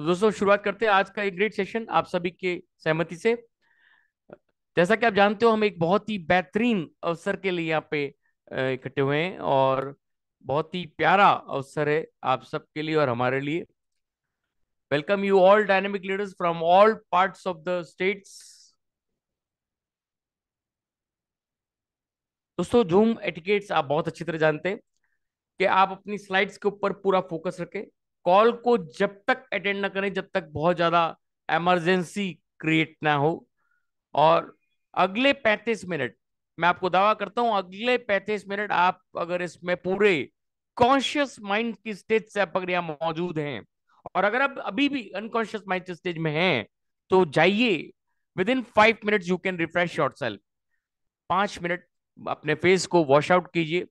तो दोस्तों शुरुआत करते हैं आज का एक ग्रेट सेशन आप सभी के सहमति से जैसा कि आप जानते हो हम एक बहुत ही बेहतरीन अवसर के लिए यहाँ पे इकट्ठे हुए हैं और बहुत ही प्यारा अवसर है आप सबके लिए और हमारे लिए welcome you all dynamic leaders from all parts of the states दोस्तों जूम एटिकेट्स आप बहुत अच्छी तरह जानते हैं कि आप अपनी स्लाइड्स के ऊपर पूरा फोकस रखें कॉल को जब तक अटेंड ना करें जब तक बहुत ज्यादा एमरजेंसी क्रिएट ना हो और अगले पैंतीस मिनट मैं आपको दावा करता हूं अगले पैंतीस मिनट आप अगर इसमें पूरे कॉन्शियस माइंड की स्टेज से आप अगर यहाँ मौजूद हैं और अगर आप अभी भी अनकॉन्शियस माइंड के स्टेज में हैं तो जाइए within five minute you can refresh yourself पांच मिनट अपने फेस को वॉश आउट कीजिए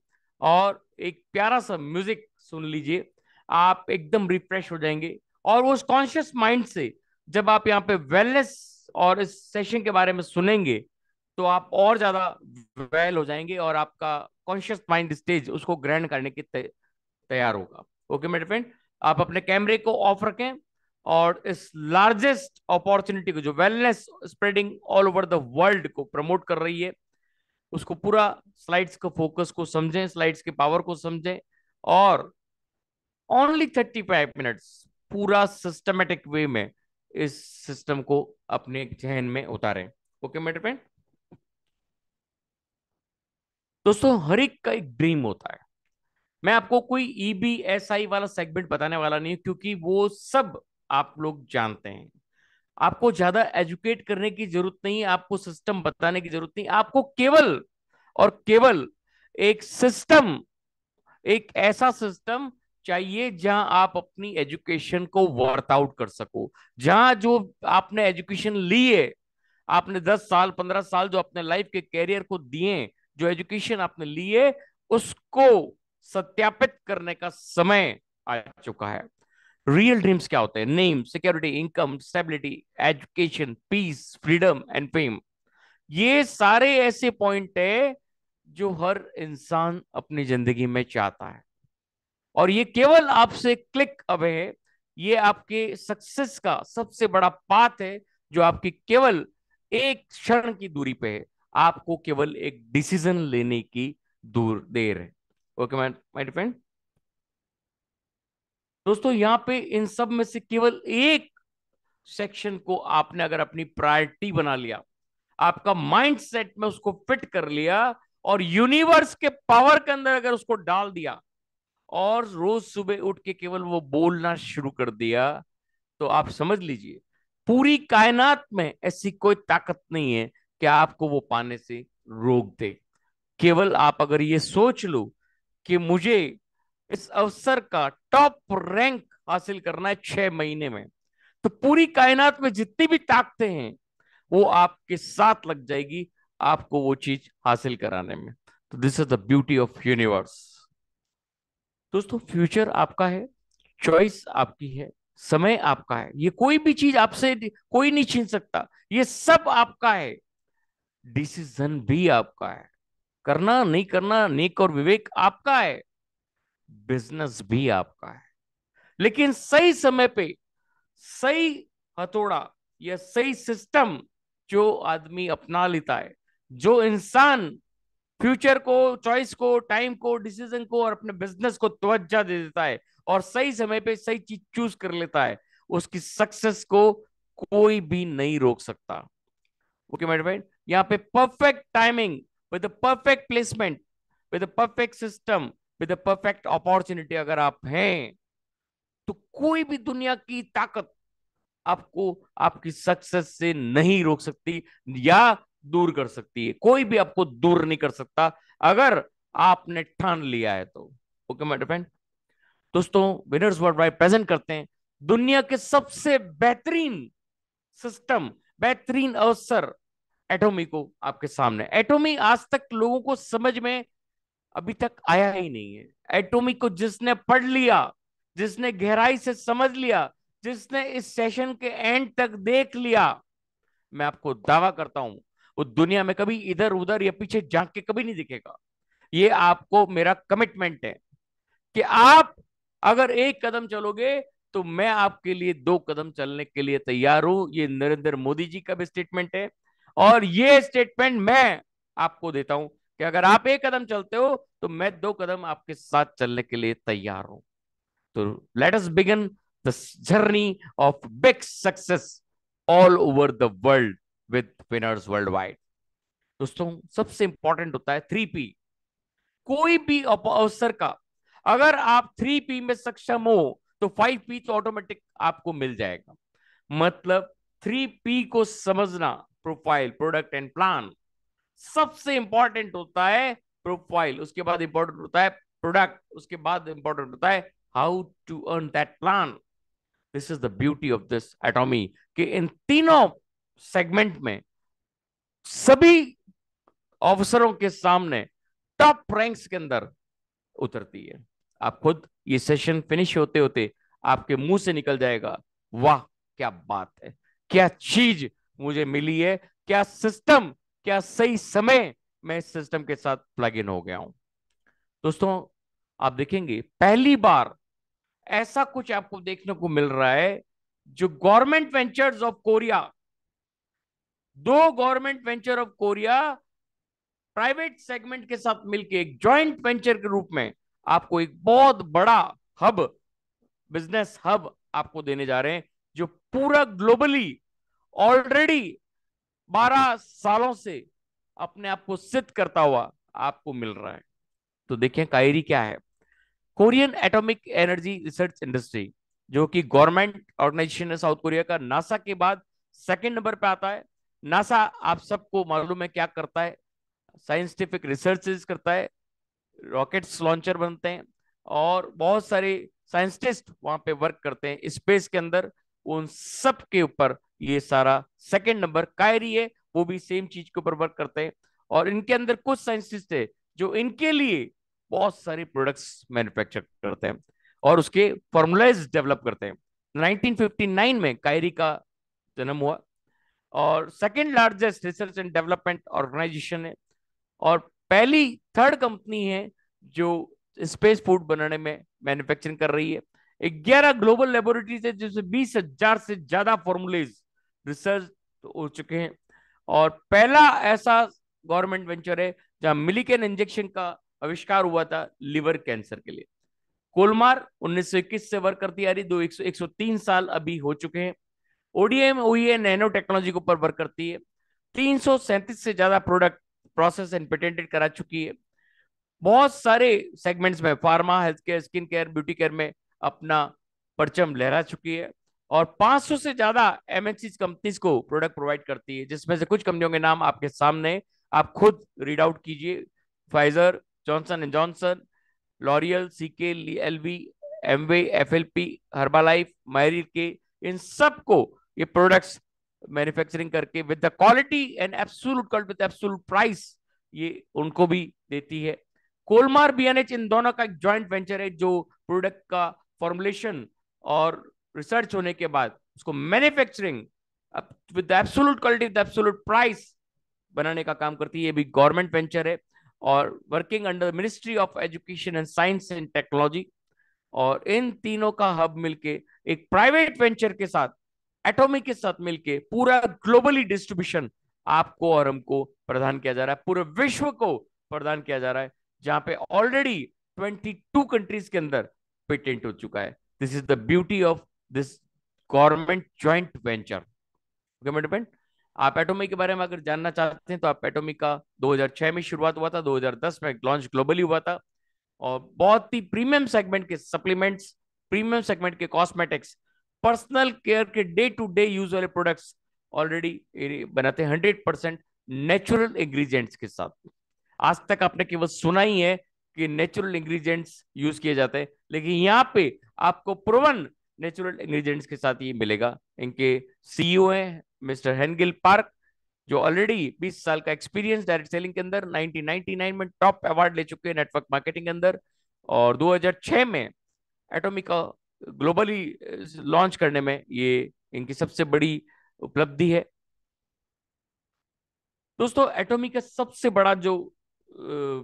और एक प्यारा सा म्यूजिक सुन लीजिए आप एकदम रिफ्रेश हो जाएंगे और उस कॉन्शियस माइंड से जब आप यहाँ पे वेलनेस और इस सेशन के बारे में सुनेंगे तो आप और ज्यादा वेल हो जाएंगे और आपका कॉन्शियस माइंड स्टेज उसको ग्रहण करने की तैयार होगा ओके मेरे फ्रेंड आप अपने कैमरे को ऑफ रखें और इस लार्जेस्ट अपॉर्चुनिटी को जो wellness spreading all over the world को प्रमोट कर रही है उसको पूरा स्लाइड्स को फोकस को समझें स्लाइड्स के पावर को समझें और ओनली थर्टी फाइव मिनट्स पूरा सिस्टमेटिक वे में इस सिस्टम को अपने जहन में उतारें ओके मेटर फ्रेंड दोस्तों हर एक का एक ड्रीम होता है मैं आपको कोई ई बी एस आई वाला सेगमेंट बताने वाला नहीं क्योंकि वो सब आप लोग जानते हैं आपको ज्यादा एजुकेट करने की जरूरत नहीं आपको सिस्टम बताने की जरूरत नहीं आपको केवल और केवल एक सिस्टम एक ऐसा सिस्टम चाहिए जहां आप अपनी एजुकेशन को वर्कआउट कर सको जहां जो आपने एजुकेशन ली है आपने 10 साल 15 साल जो अपने लाइफ के कैरियर को दिए जो एजुकेशन आपने लिए उसको सत्यापित करने का समय आ चुका है रियल ड्रीम्स क्या होते हैं name security income stability education peace freedom and fame ये सारे ऐसे पॉइंट है जो हर इंसान अपनी जिंदगी में चाहता है और ये केवल आपसे क्लिक अवे है ये आपके सक्सेस का सबसे बड़ा पात है जो आपकी केवल एक क्षण की दूरी पे है आपको केवल एक डिसीजन लेने की दूर देर है ओके माय डिपेंड दोस्तों यहां पे इन सब में से केवल एक सेक्शन को आपने अगर अपनी प्रायोरिटी बना लिया आपका माइंड सेट में उसको फिट कर लिया और यूनिवर्स के पावर के अंदर अगर उसको डाल दिया और रोज सुबह उठ के केवल वो बोलना शुरू कर दिया तो आप समझ लीजिए पूरी कायनात में ऐसी कोई ताकत नहीं है कि आपको वो पाने से रोक दे केवल आप अगर ये सोच लो कि मुझे इस अवसर का टॉप रैंक हासिल करना है छह महीने में तो पूरी कायनात में जितनी भी ताकतें हैं वो आपके साथ लग जाएगी आपको वो चीज हासिल कराने में तो this is the beauty of universe दोस्तों फ्यूचर आपका है चॉइस आपकी है समय आपका है ये कोई भी चीज आपसे कोई नहीं छीन सकता ये सब आपका है डिसीजन भी आपका है करना नहीं करना नेक और विवेक आपका है बिजनेस भी आपका है लेकिन सही समय पे सही हथौड़ा या सही सिस्टम जो आदमी अपना लेता है जो इंसान फ्यूचर को चॉइस को टाइम को डिसीजन को और अपने बिजनेस को तवज्जा दे देता है और सही समय पे सही चीज चूज कर लेता है उसकी सक्सेस को कोई भी नहीं रोक सकता ओके मैडम फ्रेंड यहाँ पे perfect timing with perfect placement with perfect system with perfect opportunity अगर आप हैं तो कोई भी दुनिया की ताकत आपको आपकी सक्सेस से नहीं रोक सकती या दूर कर सकती है कोई भी आपको दूर नहीं कर सकता अगर आपने ठान लिया है तो ओके माय फ्रेंड दोस्तों विनर्स वर्ल्ड वाइड प्रेजेंट करते हैं दुनिया के सबसे बेहतरीन सिस्टम बेहतरीन अवसर एटोमी को आपके सामने एटोमी आज तक लोगों को समझ में अभी तक आया ही नहीं है एटोमी को जिसने पढ़ लिया जिसने गहराई से समझ लिया जिसने इस सेशन के एंड तक देख लिया मैं आपको दावा करता हूं वो दुनिया में कभी इधर उधर या पीछे झांक के कभी नहीं दिखेगा ये आपको मेरा कमिटमेंट है कि आप अगर एक कदम चलोगे तो मैं आपके लिए दो कदम चलने के लिए तैयार हूं ये नरेंद्र मोदी जी का भी स्टेटमेंट है और ये स्टेटमेंट मैं आपको देता हूं कि अगर आप एक कदम चलते हो तो मैं दो कदम आपके साथ चलने के लिए तैयार हूं तो let us begin the journey of big success all over the world with winners worldwide दोस्तों सबसे इंपॉर्टेंट होता है थ्री पी कोई भी अवसर का अगर आप थ्री पी में सक्षम हो तो फाइव पी तो ऑटोमेटिक आपको मिल जाएगा मतलब थ्री पी को समझना प्रोफाइल प्रोडक्ट एंड प्लान सबसे इंपॉर्टेंट होता है प्रोफाइल उसके बाद इंपॉर्टेंट होता है प्रोडक्ट उसके बाद इंपॉर्टेंट होता है how to earn that plan this is the beauty of this Atomy कि इन तीनों सेगमेंट में सभी ऑफिसरों के सामने टॉप रैंक्स के अंदर उतरती है आप खुद ये सेशन फिनिश होते होते आपके मुंह से निकल जाएगा वाह क्या बात है क्या चीज मुझे मिली है क्या सिस्टम क्या सही समय मैं इस सिस्टम के साथ प्लग इन हो गया हूं दोस्तों आप देखेंगे पहली बार ऐसा कुछ आपको देखने को मिल रहा है जो गवर्नमेंट वेंचर्स ऑफ कोरिया दो government venture of Korea private segment के साथ मिलकर एक ज्वाइंट वेंचर के रूप में आपको एक बहुत बड़ा हब बिजनेस हब आपको देने जा रहे हैं जो पूरा ग्लोबली ऑलरेडी 12 सालों से अपने आप को सिद्ध करता हुआ आपको मिल रहा है तो देखें कायरी क्या है Korean atomic energy research industry जो कि गवर्नमेंट ऑर्गेनाइजेशन है साउथ कोरिया का नासा के बाद सेकंड नंबर पे आता है नासा आप सबको मालूम है क्या करता है साइंटिफिक रिसर्च करता है रॉकेट्स लॉन्चर बनते हैं और बहुत सारे साइंटिस्ट वहां पे वर्क करते हैं स्पेस के अंदर उन सब के ऊपर ये सारा सेकंड नंबर कायरी है वो भी सेम चीज के ऊपर वर्क करते हैं और इनके अंदर कुछ साइंटिस्ट है जो इनके लिए बहुत सारे प्रोडक्ट्स मैन्युफैक्चर करते हैं और उसके फॉर्मुलाइज डेवलप करते हैं 1959 में कायरी का जन्म हुआ और second largest research and development organization है और पहली थर्ड कंपनी है जो स्पेस फूड बनाने में मैन्युफैक्चरिंग कर रही है ग्यारह ग्लोबल लेबोरेटरीज है जिसमें बीस हजार से ज्यादा फॉर्मुलेज रिसर्च हो चुके हैं और पहला ऐसा गवर्नमेंट वेंचर है जहां मिलिकन इंजेक्शन का आविष्कार हुआ था लिवर कैंसर के लिए कोलमार 1921 से वर्क करती आ रही दो एक सौ साल अभी हो चुके हैं ओडीएम ओईए नैनो टेक्नोलॉजी के ऊपर वर्क करती है तीन से ज्यादा प्रोडक्ट प्रोसेस एंड पेटेंटेड करा चुकी है बहुत सारे सेगमेंट्स में pharma health care skin care beauty care में अपना परचम लहरा चुकी है और 500 से ज्यादा एमएनसी कंपनीज को प्रोडक्ट प्रोवाइड करती है जिसमें से कुछ कंपनियों के नाम आपके सामने आप खुद रीड आउट कीजिए Pfizer Johnson and Johnson L'Oreal CK L V Amway F L P Herbalife life मायरिल के इन सबको ये प्रोडक्ट्स मैन्युफैक्चरिंग करके with the quality and absolute with absolute price ये उनको भी देती है कोलमार बीएनएच इन दोनों का एक जॉइंट वेंचर है जो प्रोडक्ट का फॉर्मुलेशन और रिसर्च होने के बाद उसको manufacturing with absolute quality with absolute price बनाने का काम करती है ये भी गवर्नमेंट वेंचर है और working under ministry of education and science and technology और इन तीनों का हब मिलके एक प्राइवेट वेंचर के साथ एटॉमिक के साथ मिलके पूरा ग्लोबली डिस्ट्रीब्यूशन आपको और हमको प्रदान किया जा रहा है पूरे विश्व को प्रदान किया जा रहा है जहां पे ऑलरेडी 22 कंट्रीज के अंदर पेटेंट हो चुका है this is the beauty of this government joint venture okay आप एटोमी के बारे में अगर जानना चाहते हैं तो आप एटोमी का 2006 में शुरुआत हुआ था 2010 में लॉन्च ग्लोबली हुआ था और बहुत ही प्रीमियम सेगमेंट के सप्लीमेंट्स प्रीमियम सेगमेंट के कॉस्मेटिक्स पर्सनल केयर के डे टू डे यूज वाले प्रोडक्ट्स ऑलरेडी बनाते हैं हंड्रेड परसेंट नेचुरल इंग्रीडियंट्स के साथ आज तक आपने केवल सुना ही है कि नेचुरल इंग्रीडियंट्स यूज किए जाते हैं लेकिन यहाँ पे आपको प्रोवन नेचुरल इंग्रीडियंट्स के साथ ही मिलेगा इनके सीईओ e हैं मिस्टर हेनगिल पार्क जो ऑलरेडी 20 साल का एक्सपीरियंस डायरेक्ट सेलिंग के अंदर 1999 में टॉप अवार्ड ले चुके हैं नेटवर्क मार्केटिंग के अंदर और 2006 में एटोमिका ग्लोबली लॉन्च करने में ये इनकी सबसे बड़ी उपलब्धि है दोस्तों एटोमी का सबसे बड़ा जो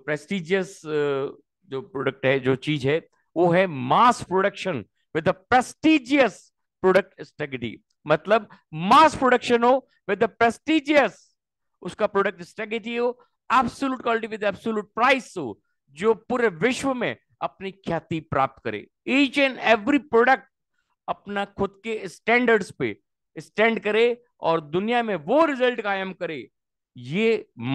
प्रेस्टिजियस जो प्रोडक्ट है जो चीज है वो है mass production with prestigious product strategy मतलब मास प्रोडक्शन हो विद प्रेस्टिजियस उसका प्रोडक्ट स्ट्रेटेजी हो absolute quality with absolute price हो जो पूरे विश्व में अपनी ख्याति प्राप्त करे ईच एंड एवरी प्रोडक्ट अपना खुद के स्टैंडर्ड्स पे स्टैंड करे और दुनिया में वो रिजल्ट कायम करे ये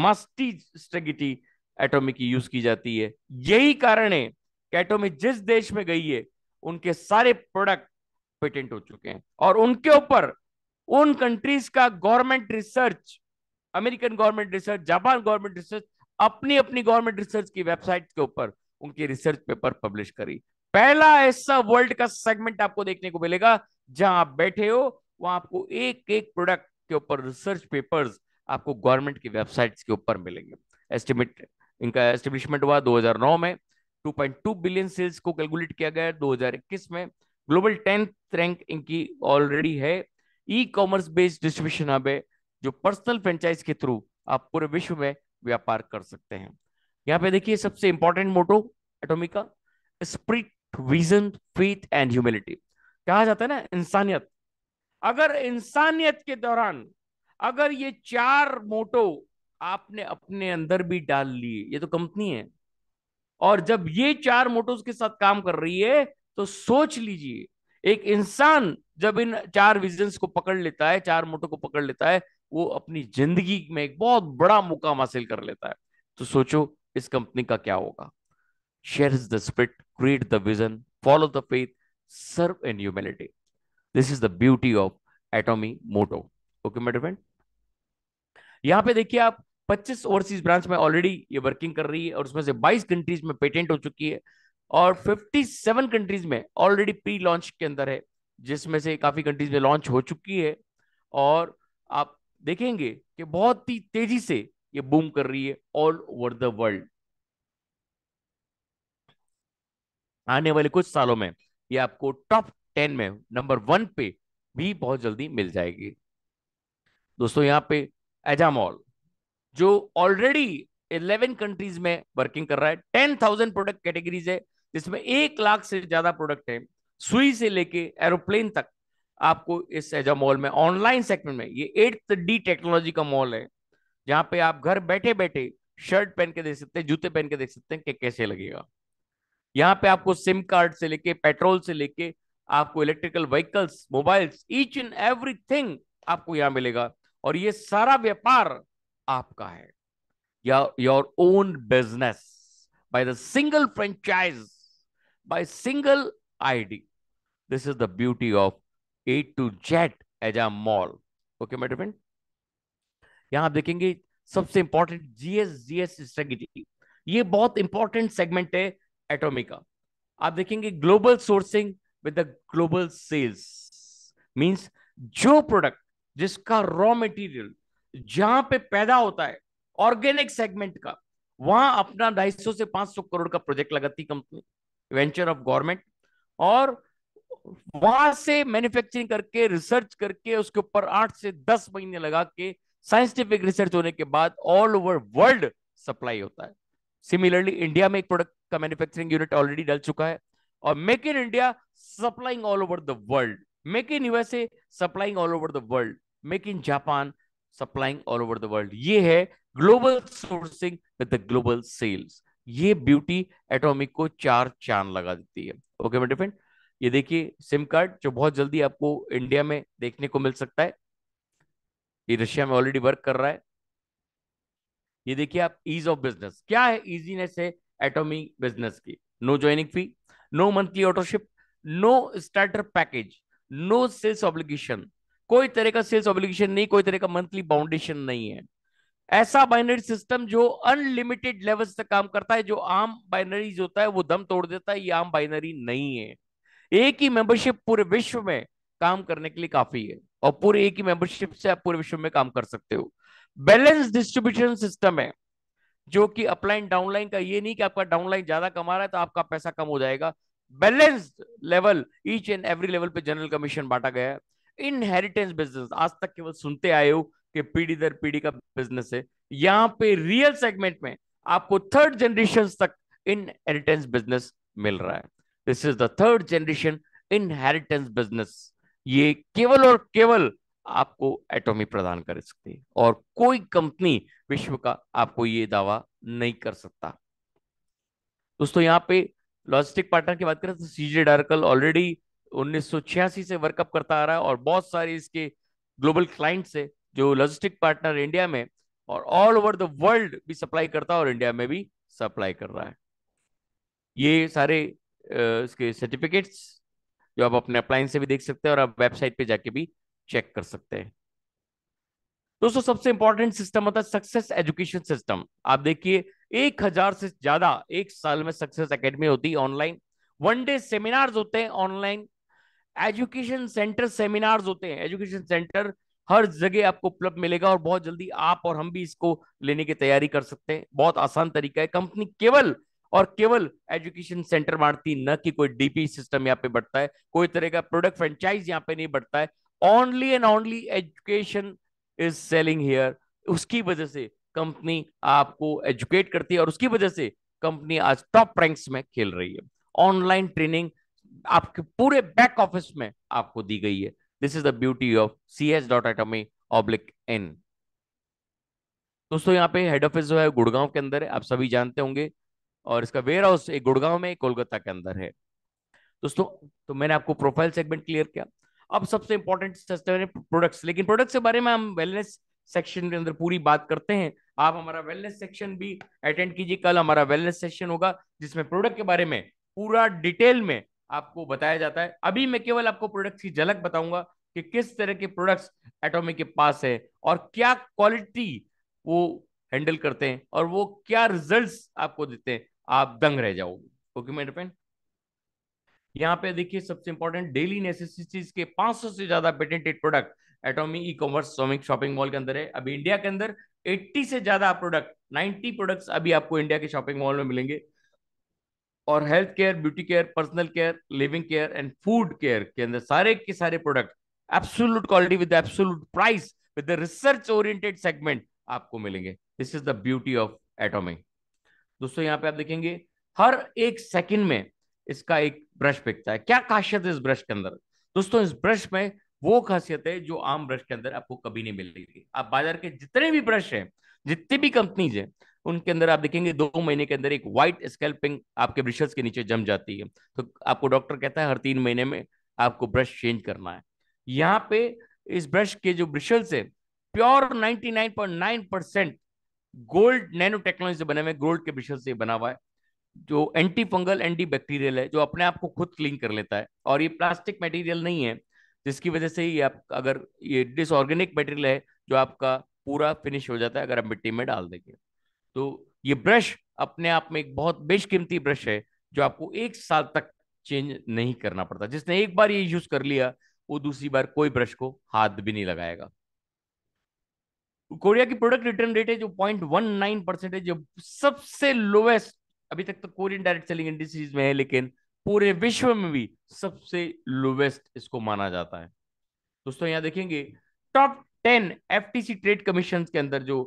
मस्टी स्ट्रेगिटी एटोमिक की यूज की जाती है यही कारण है कि एटोमिक जिस देश में गई है उनके सारे प्रोडक्ट पेटेंट हो चुके हैं और उनके ऊपर उन कंट्रीज का government research American government research Japan government research अपनी अपनी गवर्नमेंट रिसर्च की वेबसाइट के ऊपर उनकी रिसर्च पेपर पब्लिश करी पहला ऐसा वर्ल्ड का सेगमेंट आपको देखने को मिलेगा जहां आप बैठे हो वहां आपको एक एक प्रोडक्ट के ऊपर रिसर्च पेपर्स आपको गवर्नमेंट की वेबसाइट्स के ऊपर मिलेंगे एस्टिमेट इनका एस्टिब्लिशमेंट हुआ 2009 में 2.2 बिलियन सेल्स को कैलकुलेट किया गया 2021 में ग्लोबल टेंथ रैंक इनकी ऑलरेडी है ई कॉमर्स बेस्ड डिस्ट्रीब्यूशन अब है जो पर्सनल फ्रेंचाइज के थ्रू आप पूरे विश्व में व्यापार कर सकते हैं यहाँ पे देखिए सबसे इंपॉर्टेंट मोटो एटोमिक का spirit vision faith and humility कहा जाता है ना इंसानियत अगर इंसानियत के दौरान अगर ये चार मोटो आपने अपने अंदर भी डाल लिए ये तो कंपनी है और जब ये चार मोटो के साथ काम कर रही है तो सोच लीजिए एक इंसान जब इन चार विजन्स को पकड़ लेता है चार मोटो को पकड़ लेता है वो अपनी जिंदगी में एक बहुत बड़ा मुकाम हासिल कर लेता है तो सोचो इस कंपनी का क्या होगा share is the spirit create the vision follow the faith serve in humanity this is the beauty of Atomy motto okay मेरे फ्रेंड यहां पे देखिए आप 25 ओवरसीज ब्रांच में ऑलरेडी ये वर्किंग कर रही है और उसमें से 22 कंट्रीज में पेटेंट हो चुकी है और 57 कंट्रीज में ऑलरेडी प्री लॉन्च के अंदर है जिसमें से काफी कंट्रीज में लॉन्च हो चुकी है और आप देखेंगे कि बहुत ही तेजी से ये बूम कर रही है ऑल ओवर द वर्ल्ड आने वाले कुछ सालों में ये आपको टॉप टेन में नंबर वन पे भी बहुत जल्दी मिल जाएगी दोस्तों यहां पे एजामॉल जो ऑलरेडी इलेवन कंट्रीज में वर्किंग कर रहा है टेन थाउजेंड प्रोडक्ट कैटेगरीज है जिसमें एक लाख से ज्यादा प्रोडक्ट है सुई से लेके एरोप्लेन तक आपको इस एजा मॉल में ऑनलाइन सेगमेंट में ये एट्थ डी टेक्नोलॉजी का मॉल है जहां पे आप घर बैठे बैठे शर्ट पहन के देख सकते हैं जूते पहन के देख सकते हैं कि कैसे लगेगा यहाँ पे आपको सिम कार्ड से लेके पेट्रोल से लेके आपको electrical vehicles mobiles each and everything आपको यहाँ मिलेगा और ये सारा व्यापार आपका है your own business by the single franchise by single ID this is the beauty of A to Z as a mall okay my friend. यहां आप देखेंगे सबसे इंपॉर्टेंट जीएस जीएस स्ट्रेटेजी ये बहुत इंपॉर्टेंट सेगमेंट है एटोमी का आप देखेंगे global sourcing with the global sales means जो प्रोडक्ट जिसका रॉ मटेरियल जहां पे पैदा होता है ऑर्गेनिक सेगमेंट का वहां अपना 250 से 500 करोड़ का प्रोजेक्ट लगाती कंपनी वेंचर ऑफ गवर्नमेंट और वहां से मैन्युफैक्चरिंग करके रिसर्च करके उसके ऊपर आठ से दस महीने लगा के साइंटिफिक रिसर्च होने के बाद ऑल ओवर वर्ल्ड सप्लाई होता है सिमिलरली इंडिया में एक प्रोडक्ट का मैन्युफैक्चरिंग यूनिट ऑलरेडी डल चुका है और make in India supplying all over the world make in USA supplying all over the world make in Japan supplying all over the world ये है global sourcing with the global sales ये beauty atomic को चार चांद लगा देती है okay my ये देखिए सिम कार्ड जो बहुत जल्दी आपको इंडिया में देखने को मिल सकता है ये रशिया में ऑलरेडी वर्क कर रहा है ये देखिए आप ईज ऑफ बिजनेस क्या है इजीनेस है एटोमी बिजनेस की no joining fee no monthly autoship no starter package no sales obligation कोई तरह का सेल्स ऑब्लिगेशन नहीं कोई तरह का मंथली बाउंडेशन नहीं है ऐसा बाइनरी सिस्टम जो अनलिमिटेड लेवल्स तक काम करता है जो आम बाइनरीज होता है वो दम तोड़ देता है ये आम बाइनरी नहीं है एक ही मेंबरशिप पूरे विश्व में काम करने के लिए काफी है और पूरे एक ही मेंबरशिप से आप पूरे विश्व में काम कर सकते हो बैलेंस डिस्ट्रीब्यूशन सिस्टम है जो कि अपलाइन डाउनलाइन का ये नहीं कि आपका डाउनलाइन ज्यादा कमा रहा है तो आपका पैसा कम हो जाएगा balanced level each and every level पे जनरल कमीशन बांटा गया है इनहेरिटेंस बिजनेस आज तक केवल सुनते आए हो कि पीढ़ी दर पीढ़ी का बिजनेस है यहाँ पे रियल सेगमेंट में आपको थर्ड जनरेशन तक इनहेरिटेंस बिजनेस मिल रहा है this is the third generation inheritance business ये केवल और केवल आपको एटॉमी प्रदान कर सकती है और कोई कंपनी विश्व का आपको ये दावा नहीं कर सकता दोस्तों यहाँ पे लॉजिस्टिक पार्टनर की बात करें तो सीजे डार्कल ऑलरेडी उन्नीस से वर्कअप करता आ रहा है और बहुत सारे इसके ग्लोबल क्लाइंट्स है जो लॉजिस्टिक पार्टनर इंडिया में और ऑल ओवर द वर्ल्ड भी सप्लाई करता है और इंडिया में भी सप्लाई कर रहा है ये सारे इसके सर्टिफिकेट्स जो आप अपने अप्लाइंस से भी देख सकते हैं और आप वेबसाइट पे जाके भी चेक कर सकते हैं दोस्तों सबसे इंपॉर्टेंट सिस्टम होता है सक्सेस एजुकेशन सिस्टम आप देखिए एक हजार से ज्यादा एक साल में सक्सेस एकेडमी होती है ऑनलाइन वन डे सेमिनार्स होते हैं ऑनलाइन एजुकेशन सेंटर सेमिनार्स होते हैं एजुकेशन सेंटर हर जगह आपको उपलब्ध मिलेगा और बहुत जल्दी आप और हम भी इसको लेने की तैयारी कर सकते हैं बहुत आसान तरीका है कंपनी केवल और केवल एजुकेशन सेंटर बांटती न कि कोई डीपी सिस्टम यहाँ पे बढ़ता है कोई तरह का प्रोडक्ट फ्रेंचाइज यहाँ पे नहीं बढ़ता है only and only education is selling here उसकी वजह से कंपनी आपको एजुकेट करती है और उसकी वजह से कंपनी आज टॉप रैंक्स में खेल रही है ऑनलाइन ट्रेनिंग आपके पूरे बैक ऑफिस में आपको दी गई है this is the beauty of C S dot Atomy oblique N दोस्तों यहाँ पे हेड ऑफिस जो है गुड़गांव के अंदर है आप सभी जानते होंगे और इसका वेयर हाउस एक गुड़गांव में कोलकाता के अंदर है दोस्तों तो मैंने आपको प्रोफाइल सेगमेंट क्लियर किया अब सबसे इंपॉर्टेंट सस्टेनेबल प्रोडक्ट्स लेकिन प्रोडक्ट्स के बारे में हम वेलनेस सेक्शन के अंदर पूरी बात करते हैं आप हमारा वेलनेस सेक्शन भी अटेंड कीजिए कल हमारा वेलनेस सेक्शन होगा जिसमें प्रोडक्ट के बारे में पूरा डिटेल में आपको बताया जाता है अभी मैं केवल आपको प्रोडक्ट की झलक बताऊंगा कि किस तरह के प्रोडक्ट्स एटोमी के पास है और क्या क्वालिटी वो हैंडल करते हैं और वो क्या रिजल्ट्स आपको देते हैं आप दंग रह जाओगे ओके मेरे फ्रेंड यहाँ पे देखिए सबसे इंपॉर्टेंट डेली नेसेसिटीज के 500 से ज्यादा patented product Atomy e commerce shopping mall के अंदर है अभी इंडिया के अंदर 80 से ज्यादा प्रोडक्ट 90 प्रोडक्ट्स अभी आपको इंडिया के शॉपिंग मॉल में मिलेंगे और health care beauty care personal care living care and food care के अंदर सारे के सारे product absolute quality with absolute price with research oriented segment आपको मिलेंगे this is the beauty of Atomy दोस्तों यहाँ पे आप देखेंगे हर एक सेकंड में इसका एक ब्रश फेंकता है क्या खासियत है इस ब्रश के अंदर दोस्तों इस ब्रश में वो खासियत है जो आम ब्रश के अंदर आपको कभी नहीं मिलेगी आप बाजार के जितने भी ब्रश हैं जितनी भी कंपनीज हैं उनके अंदर आप देखेंगे दो महीने के अंदर एक व्हाइट स्केल्पिंग आपके ब्रशेस के नीचे जम जाती है तो आपको डॉक्टर कहता है हर तीन महीने में आपको ब्रश चेंज करना है यहाँ पे इस ब्रश के जो ब्रिशल्स है pure 99.9 percent gold nano technology से बने हुए गोल्ड के ब्रशेस से बना हुआ है जो एंटी फंगल एंटी बैक्टीरियल है जो अपने आप को खुद क्लीन कर लेता है और ये प्लास्टिक मटेरियल नहीं है जिसकी वजह से ये आप अगर ये डिसऑर्गेनिक मटेरियल है जो आपका पूरा फिनिश हो जाता है अगर आप मिट्टी में डाल देंगे तो ये ब्रश अपने आप में एक बहुत बेशकीमती ब्रश है जो आपको एक साल तक चेंज नहीं करना पड़ता जिसने एक बार ये यूज कर लिया वो दूसरी बार कोई ब्रश को हाथ भी नहीं लगाएगा कोरिया की प्रोडक्ट रिटर्न रेट है जो पॉइंट वन नाइन जो सबसे लोवेस्ट अभी तक तो कोरियन डायरेक्ट सेलिंग इंडस्ट्रीज में है लेकिन पूरे विश्व में भी सबसे लोवेस्ट इसको माना जाता है दोस्तों यहां देखेंगे top ten F trade commission के अंदर जो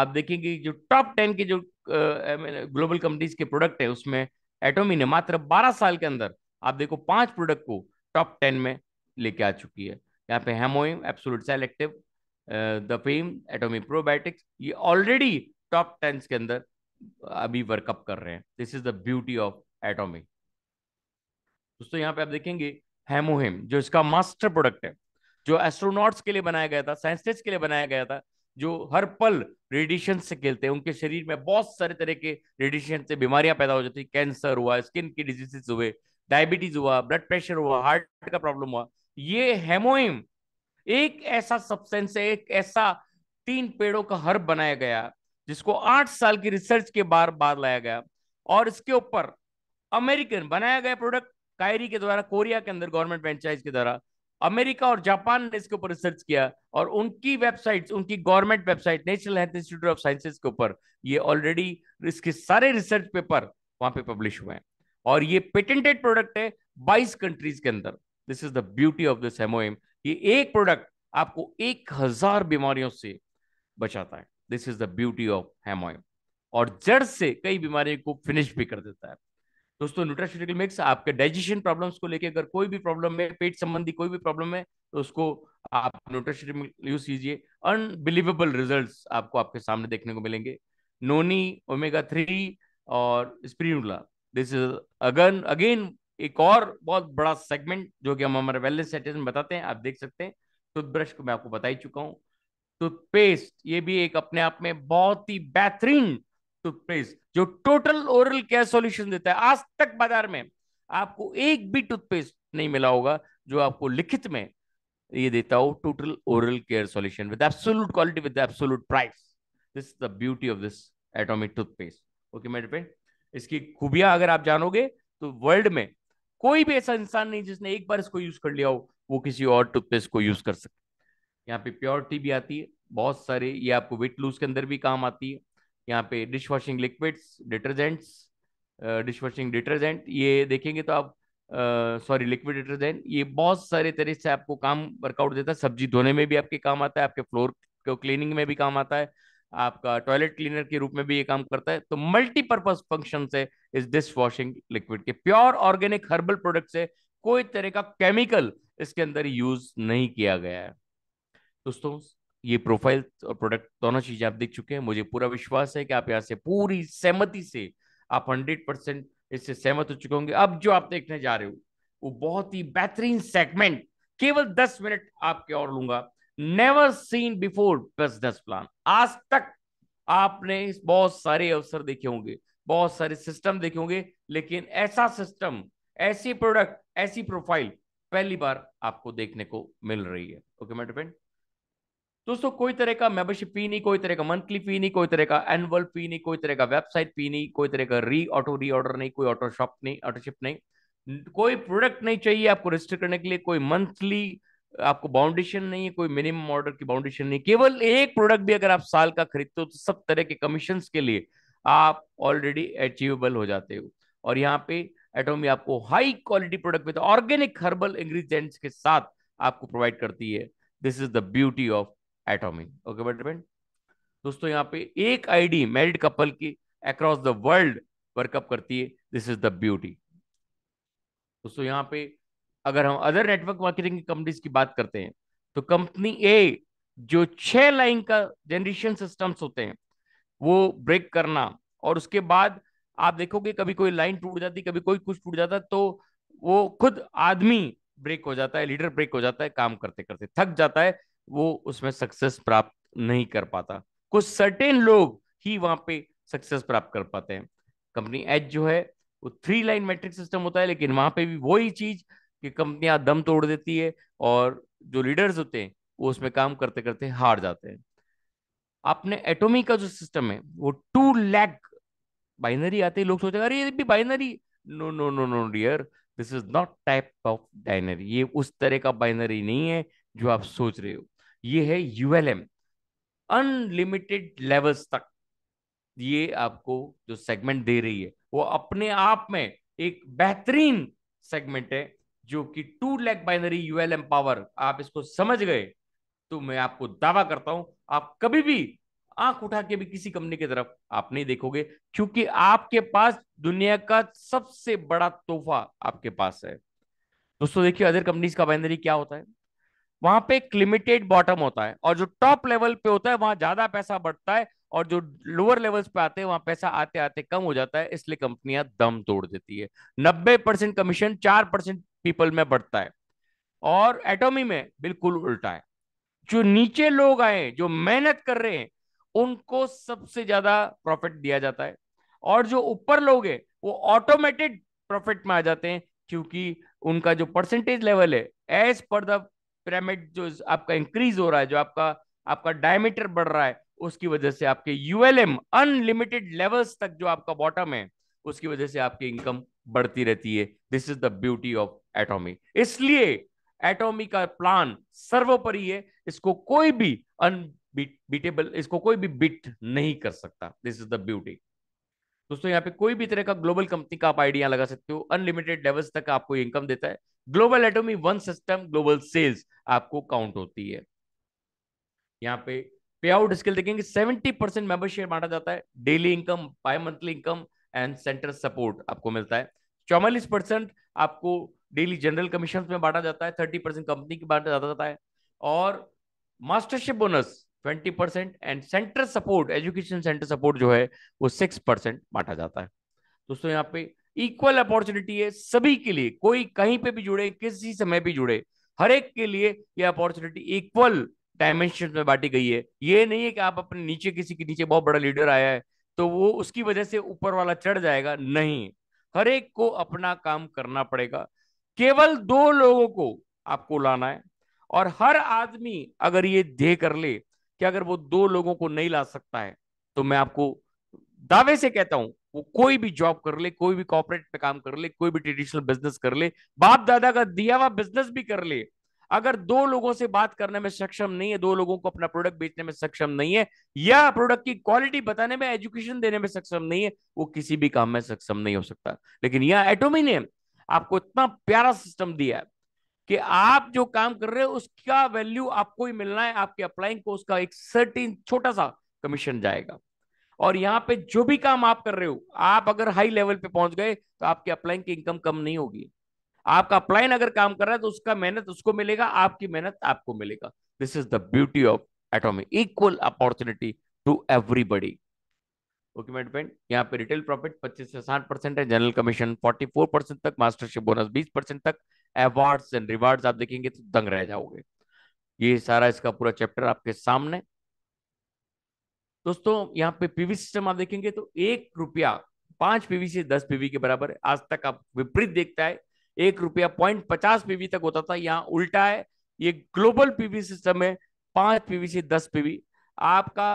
आप देखेंगे जो टॉप टेन के जो ग्लोबल कंपनीज के प्रोडक्ट है उसमें एटोमी ने मात्र 12 साल के अंदर आप देखो पांच प्रोडक्ट को टॉप टेन में लेके आ चुकी है यहाँ पे HemoHIM absolute selective the fame Atomy probiotics ये ऑलरेडी टॉप टेंस के अंदर अभी वर्कअप कर रहे हैं this is the beauty of Atomy दोस्तों यहाँ पे आप देखेंगे हेमोहेम जो इसका मास्टर प्रोडक्ट है जो एस्ट्रोनॉट्स के लिए बनाया गया था साइंटिस्ट के लिए बनाया गया था जो हर पल रेडिएशन से खेलते हैं उनके शरीर में बहुत सारे तरह के रेडिएशन से बीमारियां पैदा हो जाती कैंसर हुआ स्किन की डिजीजेस हुए डायबिटीज हुआ ब्लड प्रेशर हुआ हार्ट का प्रॉब्लम हुआ ये हेमोइम एक ऐसा सब्सटेंस है एक ऐसा तीन पेड़ों का हर्ब बनाया गया जिसको आठ साल की रिसर्च के बाद बाद लाया गया और इसके ऊपर अमेरिकन बनाया गया प्रोडक्ट कायरी के द्वारा कोरिया के अंदर गवर्नमेंट फ्रेंचाइज के द्वारा अमेरिका और जापान ने इसके ऊपर रिसर्च किया और उनकी वेबसाइट उनकी government website national health institute of sciences के ऊपर ये ऑलरेडी इसके सारे रिसर्च पेपर वहां पे पब्लिश हुए हैं और ये पेटेंटेड प्रोडक्ट है 22 कंट्रीज के अंदर this is the beauty of this M O M ये एक प्रोडक्ट आपको एक हजार बीमारियों से बचाता है this is the beauty of HemoHIM और जड़ से कई बीमारियों को फिनिश भी कर देता है दोस्तों न्यूट्रास्यूटिकल मिक्स आपके डाइजेशन प्रॉब्लम्स को लेके अगर कोई भी प्रॉब्लम है पेट संबंधी कोई भी प्रॉब्लम है तो उसको आप न्यूट्रास्यूटिकल यूज कीजिए अनबिलीवेबल रिजल्ट्स आपको आपके सामने देखने को मिलेंगे नोनी ओमेगा थ्री और spirulina this is again again एक और बहुत बड़ा सेगमेंट जो कि हम हमारे वेलनेस सेटिस में बताते हैं आप देख सकते हैं टूथब्रश को मैं आपको बता ही चुका हूं टूथपेस्ट ये भी एक अपने आप में बहुत ही बेहतरीन टूथपेस्ट जो टोटल ओरल केयर सॉल्यूशन देता है आज तक बाजार में आपको एक भी टूथपेस्ट नहीं मिला होगा जो आपको लिखित में ये देता हो total oral care solution with absolute quality with absolute price this is the beauty of this atomic toothpaste okay मेरे पे इसकी खूबियां अगर आप जानोगे तो वर्ल्ड में कोई भी ऐसा इंसान नहीं जिसने एक बार इसको यूज कर लिया हो वो किसी और टूथपेस्ट को यूज कर सकते यहाँ पे प्योरिटी भी आती है बहुत सारे ये आपको वेट लूज के अंदर भी काम आती है यहाँ पे dish washing liquids detergents dish washing detergent ये देखेंगे तो आप सॉरी लिक्विड डिटर्जेंट ये बहुत सारे तरह से आपको काम वर्कआउट देता है सब्जी धोने में भी आपके काम आता है आपके फ्लोर को क्लीनिंग में भी काम आता है आपका टॉयलेट क्लीनर के रूप में भी ये काम करता है तो मल्टीपर्पज फंक्शन है इस डिश वॉशिंग लिक्विड के प्योर ऑर्गेनिक हर्बल प्रोडक्ट से कोई तरह का केमिकल इसके अंदर यूज नहीं किया गया है दोस्तों ये प्रोफाइल और प्रोडक्ट दोनों चीजें आप देख चुके हैं मुझे पूरा विश्वास है कि आप यहाँ से पूरी सहमति से आप हंड्रेड परसेंट इससे सहमत हो चुके होंगे अब जो आप देखने जा रहे हो वो बहुत ही बेहतरीन सेगमेंट केवल दस मिनट आपके और लूंगा never seen before business plan आज तक आपने बहुत सारे अवसर देखे होंगे बहुत सारे सिस्टम देखे होंगे लेकिन ऐसा सिस्टम ऐसी प्रोडक्ट ऐसी प्रोफाइल पहली बार आपको देखने को मिल रही है ओके माय डिपेंड दोस्तों कोई तरह का मेंबरशिप फी नहीं कोई तरह का मंथली फी नहीं कोई तरह का एनुअल फी नहीं कोई तरह का वेबसाइट फी नहीं कोई तरह का री ऑटो री ऑर्डर नहीं कोई ऑटो शॉप नहीं ऑटोशिप नहीं कोई प्रोडक्ट नहीं चाहिए आपको रजिस्टर करने के लिए कोई मंथली आपको बाउंडेशन नहीं है कोई मिनिमम ऑर्डर की बाउंडेशन नहीं केवल एक प्रोडक्ट भी अगर आप साल का खरीदते हो तो सब तरह के कमीशन के लिए आप ऑलरेडी अचीवेबल हो जाते हो और यहाँ पे एटोमी आपको high quality product with organic herbal ingredients के साथ आपको प्रोवाइड करती है this is the beauty of Atomy okay better friend दोस्तों यहाँ पे एक आईडी मैरिड कपल की अक्रॉस द वर्ल्ड वर्कअप करती है दिस इज द ब्यूटी दोस्तों यहाँ पे अगर हम अदर नेटवर्क मार्केटिंग की कंपनीज की बात करते हैं तो कंपनी ए जो छह लाइन का जनरेशन सिस्टम्स होते हैं वो ब्रेक करना और उसके बाद आप देखोगे कभी कोई लाइन टूट जाती कभी कोई कुछ टूट जाता तो वो खुद आदमी ब्रेक हो जाता है लीडर ब्रेक हो जाता है काम करते करते थक जाता है वो उसमें सक्सेस प्राप्त नहीं कर पाता कुछ सर्टेन लोग ही वहां पे सक्सेस प्राप्त कर पाते हैं कंपनी एच जो है वो थ्री लाइन मैट्रिक सिस्टम होता है लेकिन वहां पे भी वही चीज कि कंपनियां दम तोड़ देती है और जो लीडर्स होते हैं वो उसमें काम करते करते हार जाते हैं आपने एटोमी का जो सिस्टम है वो टू लैक बाइनरी आते लोग सोचते अरे ये भी binary no no no no dear this is not type of binary ये उस तरह का बाइनरी नहीं है जो आप सोच रहे हो ये है यूएलएम अनलिमिटेड लेवल्स तक ये आपको जो सेगमेंट दे रही है वो अपने आप में एक बेहतरीन सेगमेंट है जो कि two lakh binary U L M power आप इसको समझ गए तो मैं आपको दावा करता हूं आप कभी भी आंख उठा के भी किसी कंपनी की तरफ आप नहीं देखोगे क्योंकि आपके पास दुनिया का सबसे बड़ा तोहफा आपके पास है दोस्तों देखिए अदर कंपनीज का बाइनरी क्या होता है वहां पे एक लिमिटेड बॉटम होता है और जो टॉप लेवल पे होता है वहां ज्यादा पैसा बढ़ता है और जो लोअर लेवल्स पे आते हैं वहां पैसा आते आते कम हो जाता है इसलिए कंपनियां दम तोड़ देती है नब्बे परसेंट कमीशन चार परसेंट पीपल में बढ़ता है और एटोमी में बिल्कुल उल्टा है जो नीचे लोग आए जो मेहनत कर रहे हैं उनको सबसे ज्यादा प्रॉफिट दिया जाता है और जो ऊपर लोग हैं वो ऑटोमेटेड प्रॉफिट में आ जाते हैं क्योंकि उनका जो परसेंटेज लेवल है एज पर द पिरामिड जो आपका इंक्रीज हो रहा है जो आपका आपका डायमीटर बढ़ रहा है उसकी वजह से आपके यूएलएम अनलिमिटेड लेवल्स तक जो आपका बॉटम है उसकी वजह से आपकी इनकम बढ़ती रहती है this is the beauty of Atomy इसलिए एटॉमी का प्लान सर्वोपरि है इसको कोई भी अनबीटेबल इसको कोई भी बिट नहीं कर सकता दिस इज द ब्यूटी दोस्तों यहाँ पे कोई भी तरह का ग्लोबल कंपनी का आप आइडिया लगा सकते हो अनलिमिटेड लेवल्स तक आपको इनकम देता है global Atomy one system global sales आपको काउंट होती है यहाँ पे पे आउट स्केल देखेंगे सेवेंटी परसेंट मेंबरशिप बांटा जाता है daily income by monthly income and centre support आपको मिलता है चौवालीस परसेंट आपको डेली जनरल कमीशन में बांटा जाता है थर्टी परसेंट कंपनी की बांटा जाता है और mastership bonus twenty percent and centre support education centre support जो है वो सिक्स परसेंट बांटा जाता है दोस्तों यहाँ पे इक्वल अपॉर्चुनिटी है सभी के लिए कोई कहीं पे भी जुड़े किसी समय भी जुड़े हर एक के लिए ये अपॉर्चुनिटी इक्वल डायमेंशन में बांटी गई है ये नहीं है कि आप अपने नीचे किसी के नीचे बहुत बड़ा लीडर आया है तो वो उसकी वजह से ऊपर वाला चढ़ जाएगा नहीं हर एक को अपना काम करना पड़ेगा केवल दो लोगों को आपको लाना है और हर आदमी अगर ये दे कर ले कि अगर वो दो लोगों को नहीं ला सकता है तो मैं आपको दावे से कहता हूं वो कोई भी जॉब कर ले कोई भी कॉपरेट पे काम कर ले कोई भी ट्रेडिशनल बिजनेस कर ले बाप दादा का दिया हुआ बिजनेस भी कर ले अगर दो लोगों से बात करने में सक्षम नहीं है दो लोगों को अपना प्रोडक्ट बेचने में सक्षम नहीं है या प्रोडक्ट की क्वालिटी बताने में एजुकेशन देने में सक्षम नहीं है वो किसी भी काम में सक्षम नहीं हो सकता लेकिन यह एटोमी ने आपको इतना प्यारा सिस्टम दिया है कि आप जो काम कर रहे हो उसका वैल्यू आपको ही मिलना है आपके अप्लाइंग को उसका एक सर्टिन छोटा सा कमीशन जाएगा और यहाँ पे जो भी काम आप कर रहे हो आप अगर हाई लेवल पे पहुंच गए तो आपके अप्लाइंग की इनकम कम नहीं होगी आपका अप्लाइन अगर काम कर रहा है तो उसका मेहनत उसको मिलेगा आपकी मेहनत आपको मिलेगा this is the beauty of Atomy equal opportunity to everybody okay document यहाँ पे रिटेल प्रॉफिट 25 से 60 परसेंट है जनरल कमीशन 44 परसेंट तक मास्टरशिप बोनस 20 परसेंट तक अवार्ड एंड रिवार्ड आप देखेंगे तो दंग रह जाओगे ये सारा इसका पूरा चैप्टर आपके सामने दोस्तों यहाँ पे पीवी सिस्टम आप देखेंगे तो एक रुपया पांच पीवी से दस पीवी के बराबर है आज तक आप विपरीत देखता है एक रुपया पॉइंट पचास पीवी तक होता था यहाँ उल्टा है ये ग्लोबल पीवी सिस्टम है पांच पीवी से दस पीवी आपका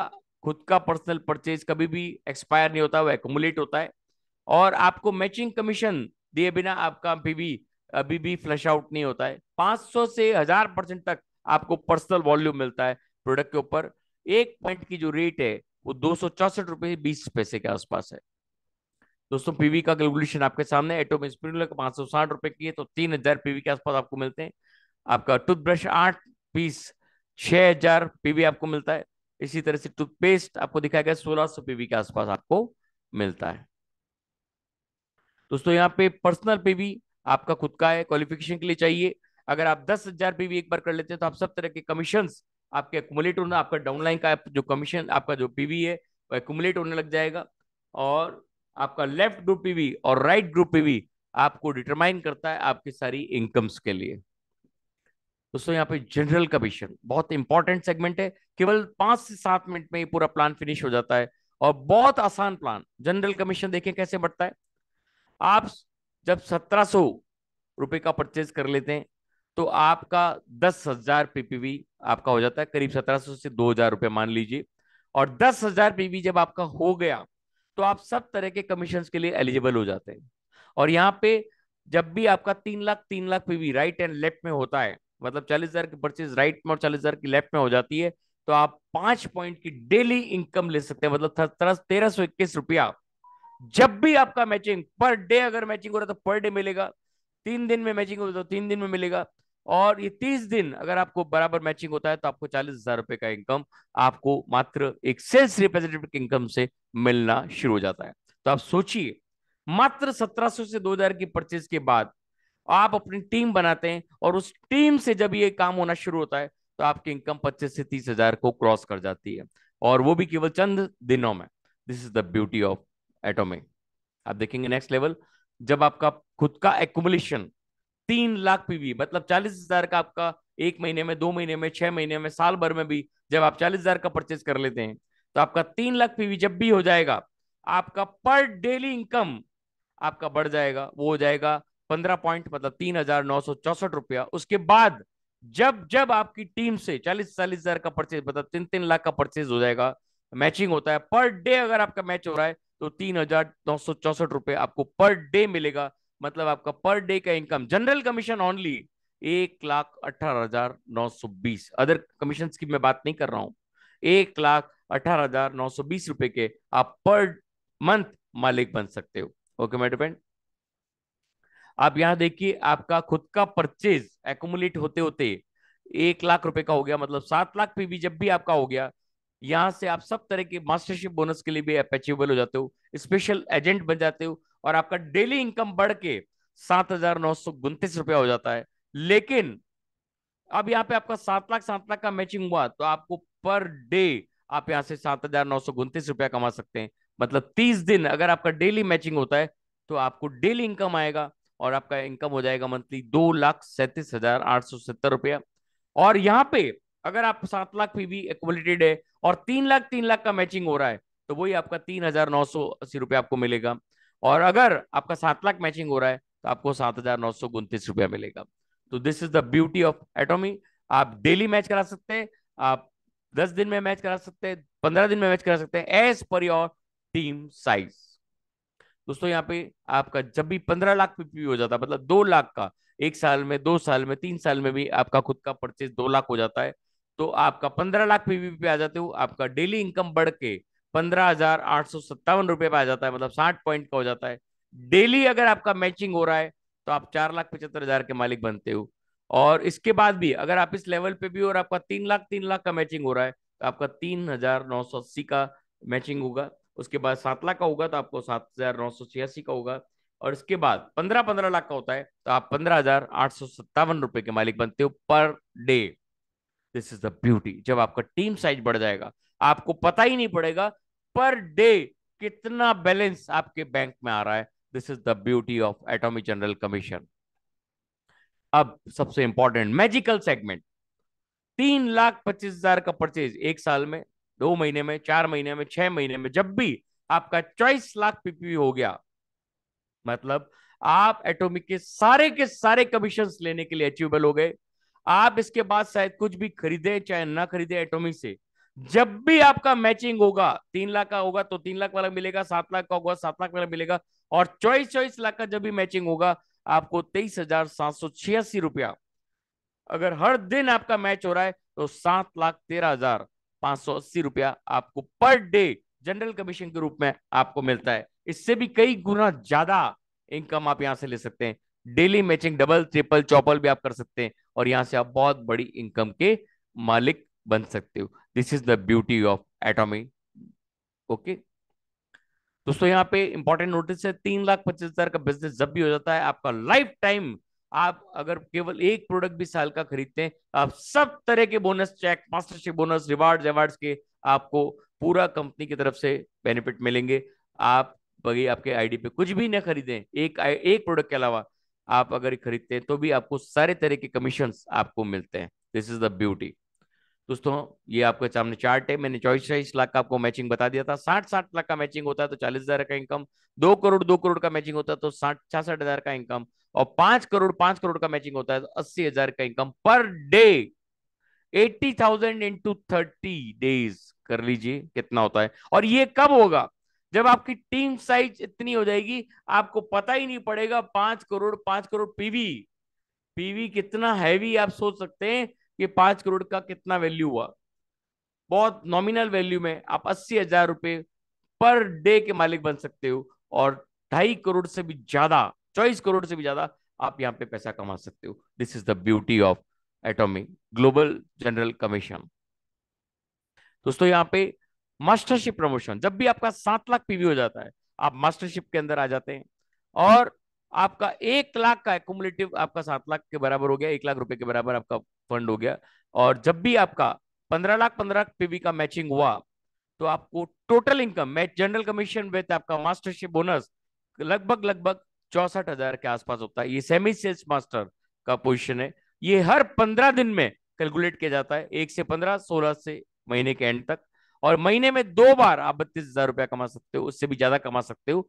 खुद का पर्सनल परचेज कभी भी एक्सपायर नहीं होता वो एकोमुलेट होता है और आपको मैचिंग कमीशन दिए बिना आपका अभी भी अभी भी फ्लैश आउट नहीं होता है 500 से हजार परसेंट तक आपको पर्सनल वॉल्यूम मिलता है प्रोडक्ट के ऊपर एक पॉइंट की जो रेट है वो दो सौ चौसठ रुपए बीस पैसे के आसपास है दोस्तों पीवी का कैलकुलेशन आपके सामने एटोम स्प्रिंग पांच सौ साठ रुपए की है तो तीन हजार पीवी के आसपास आपको मिलते हैं आपका टूथब्रश आठ पीस छह हजार पीवी आपको मिलता है इसी तरह से टूथपेस्ट आपको दिखाया गया सोलह सौ पीवी के आसपास आपको मिलता है दोस्तों यहाँ पे पर्सनल पीवी आपका खुद का है क्वालिफिकेशन के लिए चाहिए अगर आप दस हजार पीवी एक बार कर लेते हैं तो आप सब तरह के कमीशन आपके एकट होना आपका डाउनलाइन का जो कमीशन आपका जो पीवी है वो एकट होने लग जाएगा और आपका लेफ्ट ग्रुप पीवी और राइट ग्रुप पीवी आपको डिटरमाइन करता है आपकी सारी इनकम्स के लिए दोस्तों यहाँ पे जनरल कमीशन बहुत इंपॉर्टेंट सेगमेंट है केवल पांच से सात मिनट में ये पूरा प्लान फिनिश हो जाता है और बहुत आसान प्लान जनरल कमीशन देखें कैसे बढ़ता है आप जब सत्रह सौ रुपए का परचेज कर लेते हैं तो आपका दस हजार पीपीवी आपका हो जाता है करीब सत्रह सौ से दो हजार रुपये मान लीजिए और दस हजार पीपीवी जब आपका हो गया तो आप सब तरह के कमीशन के लिए एलिजिबल हो जाते हैं और यहाँ पे जब भी आपका तीन लाख तीन lakh PV right and left में होता है मतलब चालीस हजार की परचेज राइट में और चालीस हजार की लेफ्ट में हो जाती है तो आप पांच पॉइंट की डेली इनकम ले सकते हैं मतलब तेरह सौ इक्कीस रुपया जब भी आपका मैचिंग पर डे अगर मैचिंग हो रहा है तो पर डे मिलेगा तीन दिन में मैचिंग हो तो तीन दिन में मिलेगा और ये तीस दिन अगर आपको बराबर मैचिंग होता है तो आपको चालीस हजार रुपए का इनकम आपको मात्र एक सेल्स रिप्रेजेंटेटिव की इनकम से मिलना शुरू हो जाता है तो आप सोचिए मात्र सत्रह सौ से दो हजार की परचेज के बाद आप अपनी टीम बनाते हैं और उस टीम से जब ये काम होना शुरू होता है तो आपकी इनकम पच्चीस से तीस हजार को क्रॉस कर जाती है और वो भी केवल चंद दिनों में this is the beauty of atomic आप देखेंगे नेक्स्ट लेवल जब आपका खुद का एकुमुलेशन तीन लाख पीवी मतलब चालीस हजार का आपका एक महीने में दो महीने में छह महीने में साल भर में भी जब आप चालीस हजार का परचेज कर लेते हैं तो आपका तीन लाख पीवी जब भी हो जाएगा आपका पर डेली इनकम आपका बढ़ जाएगा वो हो जाएगा पंद्रह पॉइंट मतलब तीन हजार नौ सौ चौसठ रुपया उसके बाद जब जब आपकी टीम से चालीस चालीस हजार का परचेज मतलब तीन तीन लाख का परचेज हो जाएगा मैचिंग होता है पर डे अगर आपका मैच हो रहा है तो तीन हजार नौ सौ चौसठ रुपये आपको पर डे मिलेगा मतलब आपका पर डे का इनकम जनरल कमीशन ओनली एक लाख अठारह हजार नौ सौ बीस अदर कमीशन की मैं बात नहीं कर रहा हूं एक लाख अठारह हजार नौ सौ बीस रुपए के आप पर मंथ मालिक बन सकते हो ओके माय डिपेंड आप यहाँ देखिए आपका खुद का परचेज एकट होते होते एक लाख रुपए का हो गया मतलब सात लाख पीबी जब भी आपका हो गया यहाँ से आप सब तरह के मास्टरशिप बोनस के लिए भी अपेचेबल हो जाते हो स्पेशल एजेंट बन जाते हो और आपका डेली इनकम बढ़ के सात हजार नौ सौ उन्तीस रुपया हो जाता है लेकिन अब यहाँ पे आपका सात लाख सात लाख का मैचिंग हुआ तो आपको पर डे आप यहाँ से सात हजार नौ सौ उन्तीस रुपया कमा सकते हैं मतलब तीस दिन अगर आपका डेली मैचिंग होता है तो आपको डेली इनकम आएगा और आपका इनकम हो जाएगा मंथली दो लाख सैंतीस हजार आठ सौ सत्तर रुपया और यहाँ पे अगर आप सात लाख पीवी एक्वलिटेड है और तीन लाख तीन लाख का मैचिंग हो रहा है तो वही आपका तीन हजार नौ सौ अस्सी रुपया आपको मिलेगा और अगर आपका सात लाख मैचिंग हो रहा है तो आपको सात हजार नौ सौ उनतीस रुपया मिलेगा तो this is the beauty of Atomy आप डेली मैच करा सकते हैं आप दस दिन में मैच करा सकते हैं पंद्रह दिन में मैच करा सकते हैं as per your team size दोस्तों यहाँ पे आपका जब भी पंद्रह लाख पीपीपी हो जाता है मतलब दो लाख का एक साल में दो साल में तीन साल में भी आपका खुद का परचेज दो लाख हो जाता है तो आपका पंद्रह लाख पीपीपी पे आ जाते हो आपका डेली इनकम बढ़ के पंद्रह हजार आठ सौ सत्तावन रुपये पे आ जाता है मतलब साठ पॉइंट का हो जाता है डेली अगर आपका मैचिंग हो रहा है तो आप चार लाख पचहत्तर हजार के मालिक बनते हो और इसके बाद भी अगर आप इस लेवल पे भी और आपका तीन लाख तीन लाख का मैचिंग हो रहा है तो आपका तीन हजार नौ सौ अस्सी का मैचिंग होगा उसके बाद सात लाख का होगा तो आपको सात हजार नौ सौ छियासी का होगा और इसके बाद पंद्रह पंद्रह लाख का होता है तो आप पंद्रह हजार आठ सौ सत्तावन रुपए के मालिक बनते हो per day this is the beauty जब आपका टीम साइज बढ़ जाएगा आपको पता ही नहीं पड़ेगा पर डे कितना बैलेंस आपके बैंक में आ रहा है this is the beauty of Atomy general commission अब सबसे इंपॉर्टेंट मैजिकल सेगमेंट तीन लाख पच्चीस हजार का परचेज एक साल में दो महीने में चार महीने में छह महीने में जब भी आपका चौबीस लाख पीपीवी हो गया मतलब आप एटॉमिक के सारे के सारे कमीशन लेने के लिए अचीवेबल हो गए आप इसके बाद शायद कुछ भी खरीदे चाहे ना खरीदे एटॉमिक से जब भी आपका मैचिंग होगा तीन लाख का होगा तो तीन लाख वाला मिलेगा सात लाख का होगा सात लाख वाला मिलेगा और चौबीस चौबीस लाख का जब भी मैचिंग होगा आपको तेईस हजार सात सौ छियासी रुपया अगर हर दिन आपका मैच हो रहा है तो सात लाख तेरह हजार पांच रुपया आपको पर डे जनरल कमीशन के रूप में आपको मिलता है इससे भी कई गुना ज्यादा इनकम आप यहां से ले सकते हैं डेली मैचिंग डबल ट्रिपल चौपल भी आप कर सकते हैं और यहां से आप बहुत बड़ी इनकम के मालिक बन सकते हो this is the beauty of Atomy okay दोस्तों यहां पे इंपॉर्टेंट नोटिस है तीन लाख पच्चीस हजार का बिजनेस जब भी हो जाता है आपका लाइफ टाइम आप अगर केवल एक प्रोडक्ट भी साल का खरीदते हैं आप सब तरह के bonus check mastership bonus reward awards के आपको पूरा कंपनी की तरफ से बेनिफिट मिलेंगे आप बगी आपके आईडी पे कुछ भी ना खरीदें एक एक प्रोडक्ट के अलावा आप अगर खरीदते हैं तो भी आपको सारे तरह के कमीशन आपको मिलते हैं दिस इज द ब्यूटी दोस्तों ये आपके सामने चार्ट है मैंने चौबीस चौबीस लाख का आपको मैचिंग बता दिया था साठ साठ लाख का मैचिंग होता है तो चालीस हजार का इनकम दो करोड़ दो करोड़ का मैचिंग होता है तो साठ छियासठ हजार का इनकम और पांच करोड़ पांच करोड़ का मैचिंग होता है तो अस्सी हजार का इनकम per day eighty thousand into thirty days कर लीजिए कितना होता है और ये कब होगा जब आपकी टीम साइज इतनी हो जाएगी आपको पता ही नहीं पड़ेगा पांच करोड़ पांच करोड़ पीवी पीवी कितना हैवी आप सोच सकते हैं ये पांच करोड़ का कितना वैल्यू हुआ बहुत नॉमिनल वैल्यू में आप अस्सी हजार रुपए पर डे के मालिक बन सकते हो और ढाई करोड़ से भी ज्यादा चौबीस करोड़ से भी ज्यादा आप यहाँ पे पैसा कमा सकते हो this is the beauty of atomic global general commission दोस्तों यहाँ पे मास्टरशिप प्रमोशन जब भी आपका सात लाख पीवी हो जाता है आप मास्टरशिप के अंदर आ जाते हैं और आपका एक लाख का एकटिव आपका सात लाख के बराबर हो गया एक लाख रुपए के बराबर आपका फंड हो गया और जब भी आपका पंद्रह लाख पंद्रह लाख पीवी का मैचिंग हुआ तो आपको total income match general commission with आपका मास्टरशिप बोनस लगभग लगभग चौसठ हजार के आसपास होता है ये सेमी सेल्स मास्टर का पोजीशन है ये हर पंद्रह दिन में कैलकुलेट किया जाता है एक से पंद्रह सोलह से महीने के एंड तक और महीने में दो बार आप बत्तीस हजार रुपया कमा सकते हो उससे भी ज्यादा कमा सकते हो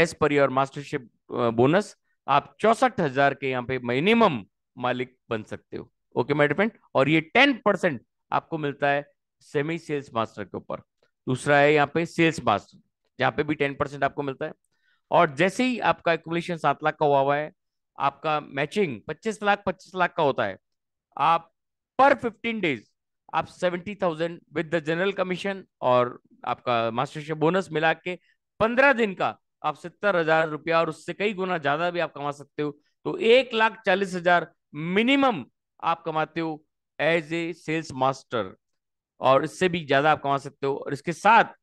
as per your mastership bonus आप चौसठ हजार के यहाँ पे मिनिमम मालिक बन सकते हो ओके माय डिपेंड और ये टेन परसेंट आपको मिलता है सेमी सेल्स मास्टर के ऊपर दूसरा है यहाँ पे सेल्स मास्टर यहाँ पे भी टेन परसेंट आपको मिलता है और जैसे ही आपका एकुमुलेशन सात लाख का हुआ हुआ है आपका मैचिंग पच्चीस लाख पच्चीस लाख का होता है आप पर फिफ्टीन डेज आप seventy thousand with the general commission और आपका मास्टरशिप बोनस मिला के पंद्रह दिन का आप सत्तर हजार रुपया और उससे कई गुना ज्यादा भी आप कमा सकते हो तो एक लाख चालीस हजार मिनिमम आप कमाते हो एज ए सेल्स मास्टर और इससे भी ज्यादा आप कमा सकते हो और इसके साथ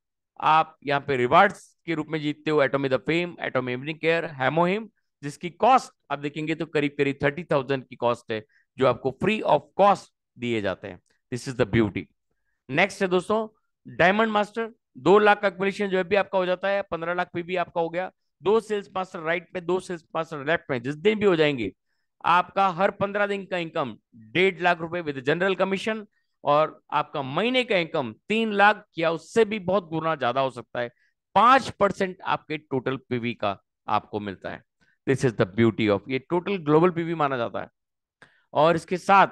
आप यहाँ पे रिवार्ड्स के रूप में जीतते हो Atomy the fame Atomy evening care HemoHIM जिसकी कॉस्ट आप देखेंगे तो करीब करीब थर्टी थाउजेंड की कॉस्ट है जो आपको फ्री ऑफ कॉस्ट दिए जाते हैं this is the beauty next है दोस्तों डायमंड मास्टर दो लाख का कमिशन जो है भी आपका हो जाता है पंद्रह लाख पे भी आपका हो गया दो सेल्स मास्टर राइट में दो सेल्स मास्टर लेफ्ट में जिस दिन भी हो जाएंगे आपका हर पंद्रह दिन का इनकम डेढ़ लाख रुपए विद जनरल कमीशन और आपका महीने का इनकम तीन लाख या उससे भी बहुत गुना ज्यादा हो सकता है पांच परसेंट आपके टोटल पीवी का आपको मिलता है this is the beauty of ये टोटल ग्लोबल पीवी माना जाता है और इसके साथ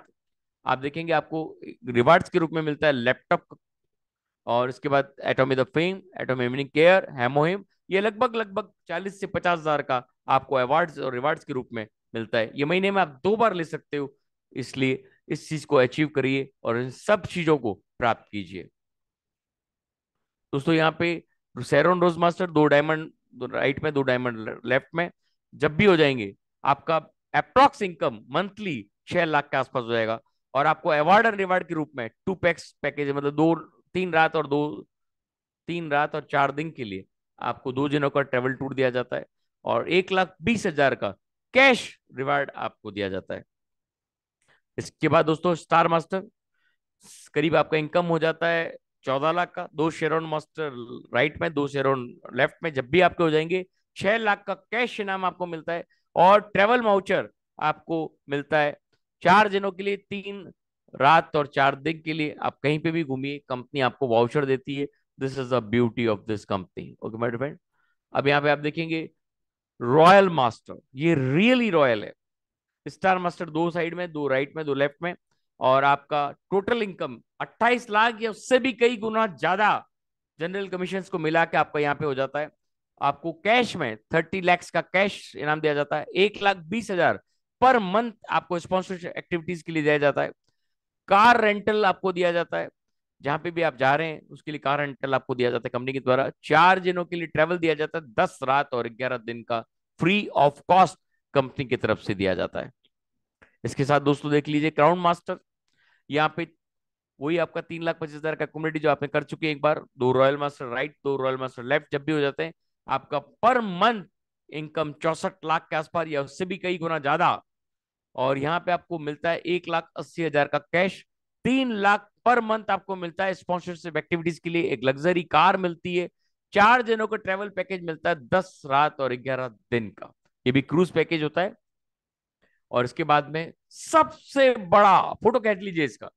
आप देखेंगे आपको रिवार्ड्स के रूप में मिलता है लैपटॉप और इसके बाद Atomy the fame Atomy care HemoHIM ये लगभग लगभग चालीस से पचास हजार का आपको अवार्ड्स और रिवार्ड्स के रूप में मिलता है ये महीने में आप दो बार ले सकते हो इसलिए इस चीज को अचीव करिए और इन सब चीजों को प्राप्त कीजिए दोस्तों यहाँ पे सैरोन रोज मास्टर दो डायमंड राइट में दो डायमंड लेफ्ट में जब भी हो जाएंगे आपका अप्रॉक्स इनकम मंथली छह लाख के आसपास हो जाएगा और आपको अवार्ड एंड रिवार्ड के रूप में टू पैक्स पैकेज मतलब दो तीन रात और दो तीन रात और चार दिन के लिए आपको दो दिनों का ट्रेवल टूर दिया जाता है और एक लाख बीस हजार का कैश रिवार्ड आपको दिया जाता है इसके बाद दोस्तों स्टार मास्टर करीब आपका इनकम हो जाता है चौदह लाख का दो शेयर ऑन मास्टर राइट में दो शेयर ऑन लेफ्ट में जब भी आपके हो जाएंगे छह लाख का कैश इनाम आपको मिलता है और ट्रेवल माउचर आपको मिलता है चार दिनों के लिए तीन रात और चार दिन के लिए आप कहीं पे भी घूमिए कंपनी आपको वाउचर देती है this is the beauty of this company okay my friend अब यहाँ पे आप देखेंगे रॉयल मास्टर ये रियली रॉयल है स्टार मास्टर दो साइड में दो राइट में दो लेफ्ट में और आपका टोटल इनकम 28 लाख या उससे भी कई गुना ज्यादा जनरल कमीशन को मिला के आपका यहाँ पे हो जाता है आपको कैश में थर्टी लैक्स का कैश इनाम दिया जाता है एक लाख बीस हजार पर मंथ आपको स्पॉन्सरशिप एक्टिविटीज के लिए दिया जाता है कार रेंटल आपको दिया जाता है जहां पे भी आप जा रहे हैं उसके लिए कार रेंटल आपको दिया जाता है कंपनी के द्वारा चार जनों के लिए ट्रेवल दिया जाता है दस रात और ग्यारह दिन का फ्री ऑफ कॉस्ट कंपनी की तरफ से दिया जाता है इसके साथ दोस्तों देख लीजिए क्राउन मास्टर यहाँ पे वही आपका तीन लाख पच्चीस हजार का कम्युनिटी जो आपने कर चुके हैं एक बार दो रॉयल मास्टर राइट दो रॉयल मास्टर लेफ्ट जब भी हो जाते हैं आपका पर मंथ इनकम चौसठ लाख के आसपास या उससे भी कई गुना ज्यादा और यहाँ पे आपको मिलता है एक लाख अस्सी हजार का कैश तीन लाख पर मंथ आपको मिलता है स्पॉन्सरशिप एक्टिविटीज के लिए एक लग्जरी कार मिलती है चार जनों का ट्रेवल पैकेज मिलता है दस रात और ग्यारह दिन का ये भी क्रूज पैकेज होता है और इसके बाद में सबसे बड़ा फोटो कैट लीजिए इसका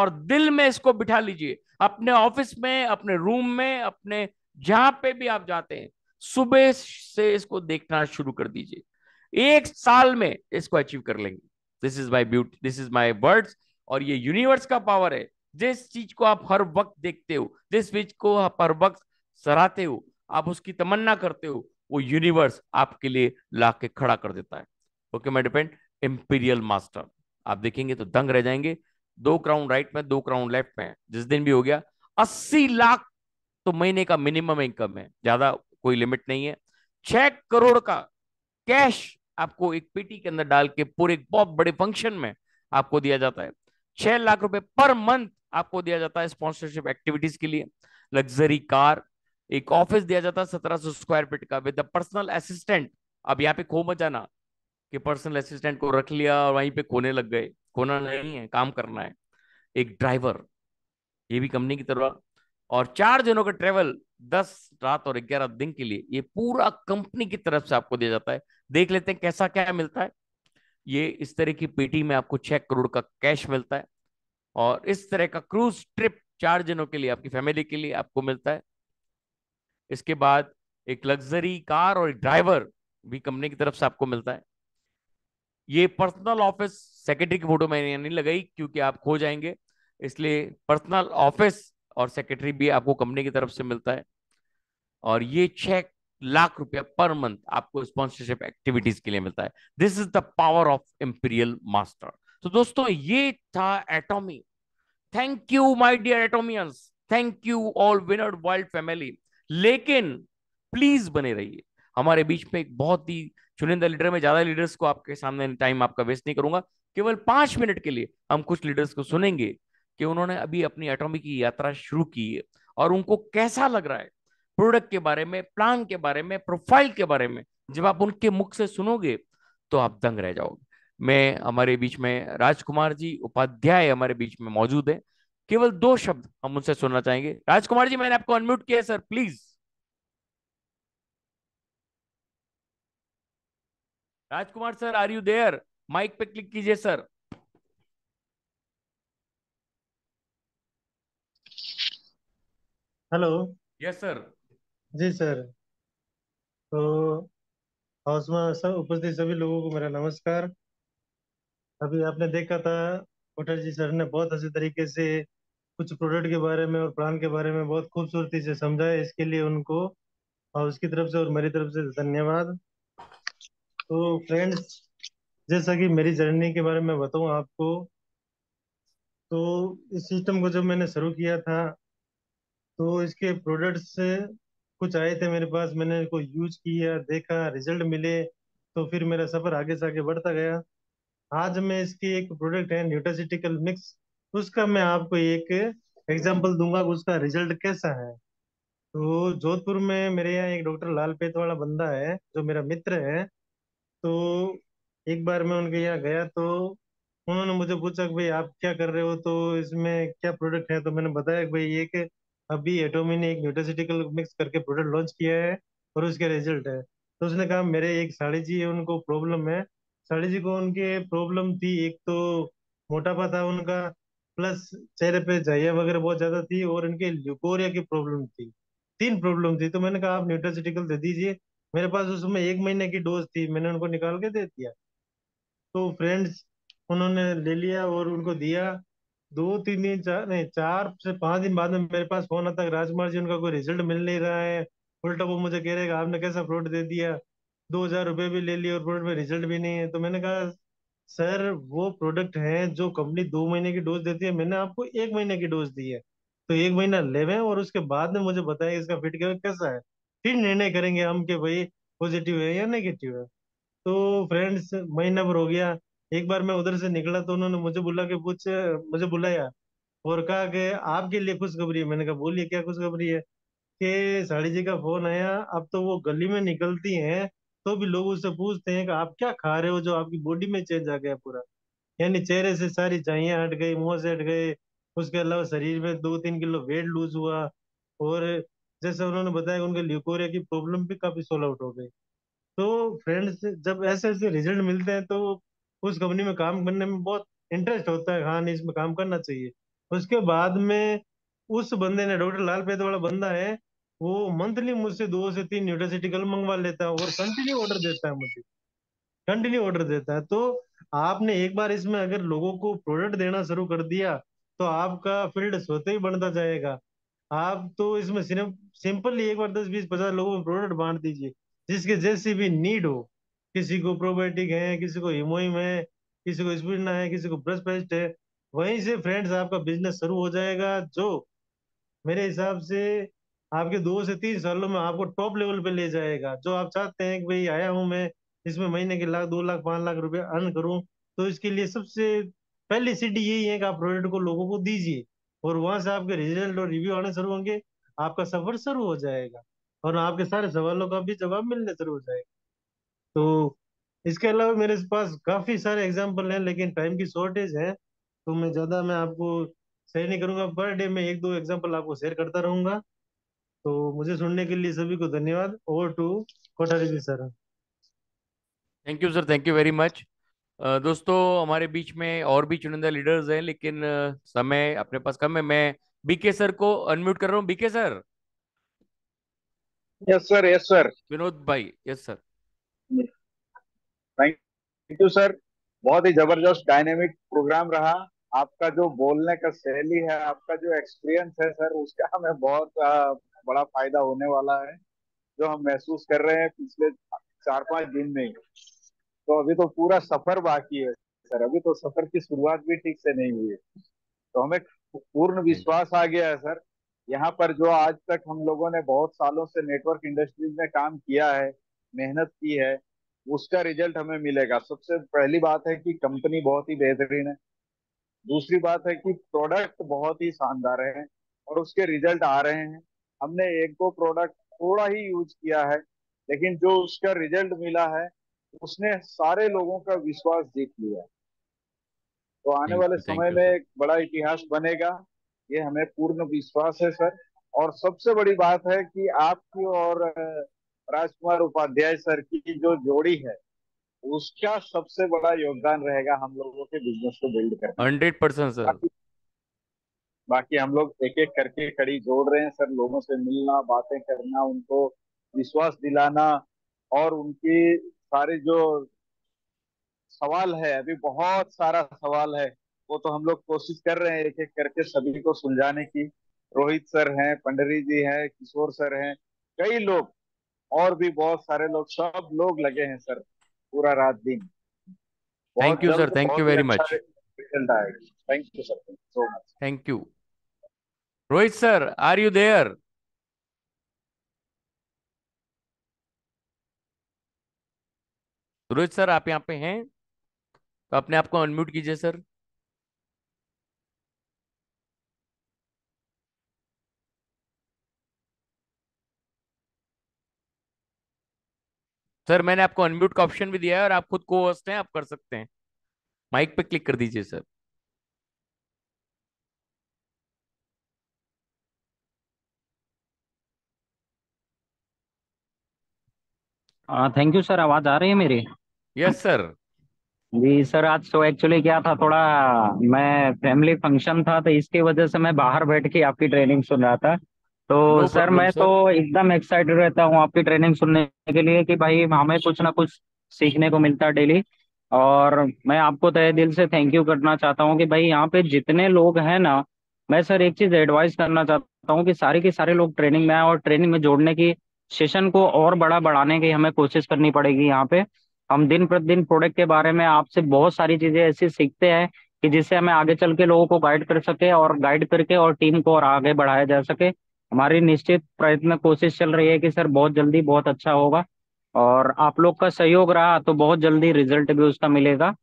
और दिल में इसको बिठा लीजिए अपने ऑफिस में अपने रूम में अपने जहां पे भी आप जाते हैं सुबह से इसको देखना शुरू कर दीजिए एक साल में इसको अचीव कर लेंगे this is my beauty this is my words और ये यूनिवर्स का पावर है जिस चीज को आप हर वक्त देखते हो जिस चीज को आप हर वक्त सराहते हो आप उसकी तमन्ना करते हो वो यूनिवर्स आपके लिए ला के खड़ा कर देता है okay my depend imperial master आप देखेंगे तो दंग रह जाएंगे दो क्राउन राइट में दो क्राउन लेफ्ट में जिस दिन भी हो गया अस्सी लाख तो महीने का मिनिमम इनकम है ज्यादा कोई लिमिट नहीं है छह करोड़ का कैश आपको एक पेटी के अंदर डाल के पूरे बहुत बड़े फंक्शन में आपको दिया जाता है छह लाख रुपए पर मंथ आपको दिया जाता है स्पॉन्सरशिप एक्टिविटीज के लिए लग्जरी कार एक ऑफिस दिया जाता है सत्रह सौ स्क्वायर फीट का विद पर्सनल असिस्टेंट अब यहाँ पे खो मत जाना कि पर्सनल असिस्टेंट को रख लिया और वहीं पे कोने लग गए कोना नहीं है काम करना है एक ड्राइवर ये भी कंपनी की तरफ और चार जनों का ट्रेवल दस रात और ग्यारह दिन के लिए ये पूरा कंपनी की तरफ से आपको दिया जाता है देख लेते हैं कैसा क्या मिलता है ये इस तरह की पेटी में आपको छह करोड़ का कैश मिलता है और इस तरह का क्रूज ट्रिप चार जनों के लिए आपकी फैमिली के लिए आपको मिलता है इसके बाद एक लग्जरी कार और एक ड्राइवर भी कंपनी की तरफ से आपको मिलता है ये पर्सनल ऑफिस सेक्रेटरी की फोटो मैंने नहीं लगाई क्योंकि आप खो जाएंगे इसलिए पर्सनल ऑफिस और सेक्रेटरी भी आपको कंपनी की तरफ से मिलता है और ये छह लाख रुपया पर मंथ आपको स्पॉन्सरशिप एक्टिविटीज के लिए मिलता है this is the power of imperial master तो दोस्तों ये था Atomy thank you my dear Atomians thank you all winner world family लेकिन प्लीज बने रहिए हमारे बीच में एक बहुत ही चुनिंदा लीडर में ज्यादा लीडर्स को आपके सामने टाइम आपका वेस्ट नहीं करूंगा केवल पांच मिनट के लिए हम कुछ लीडर्स को सुनेंगे कि उन्होंने अभी अपनी एटॉमी की यात्रा शुरू की है और उनको कैसा लग रहा है प्रोडक्ट के बारे में प्लान के बारे में प्रोफाइल के बारे में जब आप उनके मुख से सुनोगे तो आप दंग रह जाओगे में हमारे बीच में राजकुमार जी उपाध्याय हमारे बीच में मौजूद है केवल दो शब्द हम उनसे सुनना चाहेंगे राजकुमार जी मैंने आपको अनम्यूट किया sir please Rajkumar sir are you there mic पे क्लिक कीजिए सर हेलो यस सर जी सर तो हाउस में उपस्थित सभी लोगों को मेरा नमस्कार अभी आपने देखा था कोठर जी सर ने बहुत अच्छे तरीके से कुछ प्रोडक्ट के बारे में और प्लान के बारे में बहुत खूबसूरती से समझाया इसके लिए उनको और उसकी तरफ से और मेरी तरफ से धन्यवाद तो फ्रेंड्स जैसा कि मेरी जर्नी के बारे में बताऊं आपको तो इस सिस्टम को जब मैंने शुरू किया था तो इसके प्रोडक्ट्स कुछ आए थे मेरे पास मैंने इसको यूज किया देखा रिजल्ट मिले तो फिर मेरा सफ़र आगे से आगे बढ़ता गया आज मैं इसकी एक प्रोडक्ट है न्यूट्रासिटिकल मिक्स उसका मैं आपको एक एग्जाम्पल दूंगा उसका रिजल्ट कैसा है तो जोधपुर में मेरे यहाँ एक डॉक्टर लाल पेत वाला बंदा है जो मेरा मित्र है तो एक बार मैं उनके यहाँ गया तो उन्होंने मुझे पूछा कि भाई आप क्या कर रहे हो तो इसमें क्या प्रोडक्ट है तो मैंने बताया कि भाई ये कि अभी एटोमी ने एक न्यूट्रासिटिकल मिक्स करके प्रोडक्ट लॉन्च किया है और उसके रिजल्ट है तो उसने कहा मेरे एक साड़ी जी है उनको प्रॉब्लम है साढ़े जी को उनके प्रॉब्लम थी एक तो मोटापा था उनका प्लस चेहरे पे जाया वगैरह बहुत ज्यादा थी और इनके ल्यूकोरिया की प्रॉब्लम थी तीन प्रॉब्लम थी तो मैंने कहा आप न्यूट्रास्यूटिकल दे दीजिए मेरे पास उसमें एक महीने की डोज थी मैंने उनको निकाल के दे दिया तो फ्रेंड्स उन्होंने ले लिया और उनको दिया दो तीन दिन चार नहीं चार से पांच दिन बाद में मेरे पास फोन आता राजकुमार जी उनका कोई रिजल्ट मिल नहीं रहा है उल्टा वो मुझे कह रहे हैं आपने कैसा फ्रूट दे दिया दो हजार रुपये भी ले लिए और प्रोडक्ट में रिजल्ट भी नहीं है तो मैंने कहा सर वो प्रोडक्ट है जो कंपनी दो महीने की डोज देती है मैंने आपको एक महीने की डोज दी है तो एक महीना ले और उसके बाद में मुझे बताएं इसका फिट कैसा है फिर निर्णय करेंगे हम कि भाई पॉजिटिव है या नेगेटिव है तो फ्रेंड्स महीना भर हो गया एक बार मैं उधर से निकला तो उन्होंने मुझे बुला के पूछ मुझे बुलाया और कहा कि आपके लिए खुशखबरी है मैंने कहा बोलिए क्या खुशखबरी है कि साड़ी जी का फोन आया अब तो वो गली में निकलती हैं तो भी लोग उससे पूछते हैं कि आप क्या खा रहे हो जो आपकी बॉडी में चेंज आ गया पूरा यानी चेहरे से सारी चाइया हट गई मुंह से हट गए उसके अलावा शरीर में दो तीन किलो वेट लूज हुआ और जैसे उन्होंने बताया उनके ल्यूकोरिया की प्रॉब्लम भी काफी सोल्व आउट हो गई तो फ्रेंड्स जब ऐसे ऐसे रिजल्ट मिलते हैं तो उस कंपनी में काम करने में बहुत इंटरेस्ट होता है हाँ नहीं इसमें काम करना चाहिए उसके बाद में उस बंदे ने डॉक्टर लाल पेद वाला बंदा है वो मंथली मुझसे दो से तीन न्यूट्रास्यूटिकल मंगवा लेता है और कंटिन्यू ऑर्डर देता है मुझे कंटिन्यू ऑर्डर देता है तो आपने एक बार इसमें अगर लोगों को प्रोडक्ट देना शुरू कर दिया तो आपका फील्ड स्वतः ही बनता जाएगा आप तो इसमें सिर्फ सिंपली एक बार दस बीस पचास लोगों को प्रोडक्ट बांट दीजिए जिसके जैसी भी नीड हो किसी को प्रोबायोटिक है किसी को हिमोइम है किसी को स्पीडना है किसी को ब्रश पेस्ट है वहीं से फ्रेंड्स आपका बिजनेस शुरू हो जाएगा जो मेरे हिसाब से आपके दो से तीन सालों में आपको टॉप लेवल पे ले जाएगा जो आप चाहते हैं कि भाई आया हूँ मैं इसमें महीने के लाख दो लाख पांच लाख रुपए अर्न करूँ तो इसके लिए सबसे पहली सीढ़ी यही है कि आप प्रोडक्ट को लोगों को दीजिए और वहां से आपके रिजल्ट और रिव्यू आने शुरू होंगे आपका सफर शुरू हो जाएगा और आपके सारे सवालों का भी जवाब मिलने शुरू हो जाएगा तो इसके अलावा मेरे पास काफी सारे एग्जाम्पल हैं लेकिन टाइम की शॉर्टेज है तो मैं ज्यादा मैं आपको शेयर नहीं करूंगा पर डे में एक दो एग्जाम्पल आपको शेयर करता रहूंगा तो मुझे सुनने के लिए सभी को धन्यवाद over to Kothari ji sir thank you sir thank you very much दोस्तों हमारे बीच में और भी चुनिंदा लीडर्स हैं लेकिन समय अपने पास कम है मैं बीके सर को अनम्यूट कर रहा हूँ BK sir yes sir yes sir Vinod भाई yes sir thank you sir बहुत ही जबरदस्त डायनेमिक प्रोग्राम रहा आपका जो बोलने का शैली है आपका जो एक्सपीरियंस है सर उसका मैं बहुत बड़ा फायदा होने वाला है जो हम महसूस कर रहे हैं पिछले चार पांच दिन में तो अभी तो पूरा सफर बाकी है सर अभी तो सफर की शुरुआत भी ठीक से नहीं हुई है तो हमें पूर्ण विश्वास आ गया है सर यहाँ पर जो आज तक हम लोगों ने बहुत सालों से नेटवर्क इंडस्ट्रीज में काम किया है मेहनत की है उसका रिजल्ट हमें मिलेगा सबसे पहली बात है कि कंपनी बहुत ही बेहतरीन है दूसरी बात है कि प्रोडक्ट बहुत ही शानदार है और उसके रिजल्ट आ रहे हैं हमने एक दो प्रोडक्ट थोड़ा ही यूज किया है लेकिन जो उसका रिजल्ट मिला है उसने सारे लोगों का विश्वास जीत लिया है तो आने वाले समय में एक बड़ा इतिहास बनेगा ये हमें पूर्ण विश्वास है सर और सबसे बड़ी बात है कि आपकी और राजकुमार उपाध्याय सर की जो जोड़ी है उसका सबसे बड़ा योगदान रहेगा हम लोगों के बिजनेस को बिल्ड कर हंड्रेड परसेंट सर बाकी हम लोग एक एक करके कड़ी जोड़ रहे हैं सर लोगों से मिलना बातें करना उनको विश्वास दिलाना और उनकी सारे जो सवाल है अभी बहुत सारा सवाल है वो तो हम लोग कोशिश कर रहे हैं एक एक करके सभी को सुलझाने की रोहित सर हैं पंडरी जी हैं किशोर सर हैं कई लोग और भी बहुत सारे लोग सब लोग लगे हैं सर पूरा रात दिन thank you sir thank you very much you sir thank you so much thank you Rohit sir, are you there? Rohit sir आप यहाँ पे हैं तो अपने आप को अनम्यूट कीजिए सर सर मैंने आपको अनम्यूट का ऑप्शन भी दिया है और आप खुद को होस्ट हैं आप कर सकते हैं माइक पे क्लिक कर दीजिए सर थैंक यू सर आवाज आ रही है मेरी यस सर जी सर आज तो एक्चुअली क्या था थोड़ा मैं फैमिली फंक्शन था तो इसकी वजह से मैं बाहर बैठ के आपकी ट्रेनिंग सुन रहा था तो no सर मैं sir. तो एकदम एक्साइटेड रहता हूँ आपकी ट्रेनिंग सुनने के लिए कि भाई हमें कुछ ना कुछ सीखने को मिलता है डेली और मैं आपको तय दिल से थैंक यू करना चाहता हूँ कि भाई यहाँ पे जितने लोग हैं ना मैं सर एक चीज एडवाइस करना चाहता हूँ कि सारे के सारे लोग ट्रेनिंग में आए और ट्रेनिंग में जोड़ने की सेशन को और बड़ा बढ़ाने की हमें कोशिश करनी पड़ेगी यहाँ पे हम दिन प्रतिदिन प्रोडक्ट के बारे में आपसे बहुत सारी चीजें ऐसी सीखते हैं कि जिससे हमें आगे चल के लोगों को गाइड कर सके और गाइड करके और टीम को और आगे बढ़ाया जा सके हमारी निश्चित प्रयत्न कोशिश चल रही है कि सर बहुत जल्दी बहुत अच्छा होगा और आप लोग का सहयोग रहा तो बहुत जल्दी रिजल्ट भी उसका मिलेगा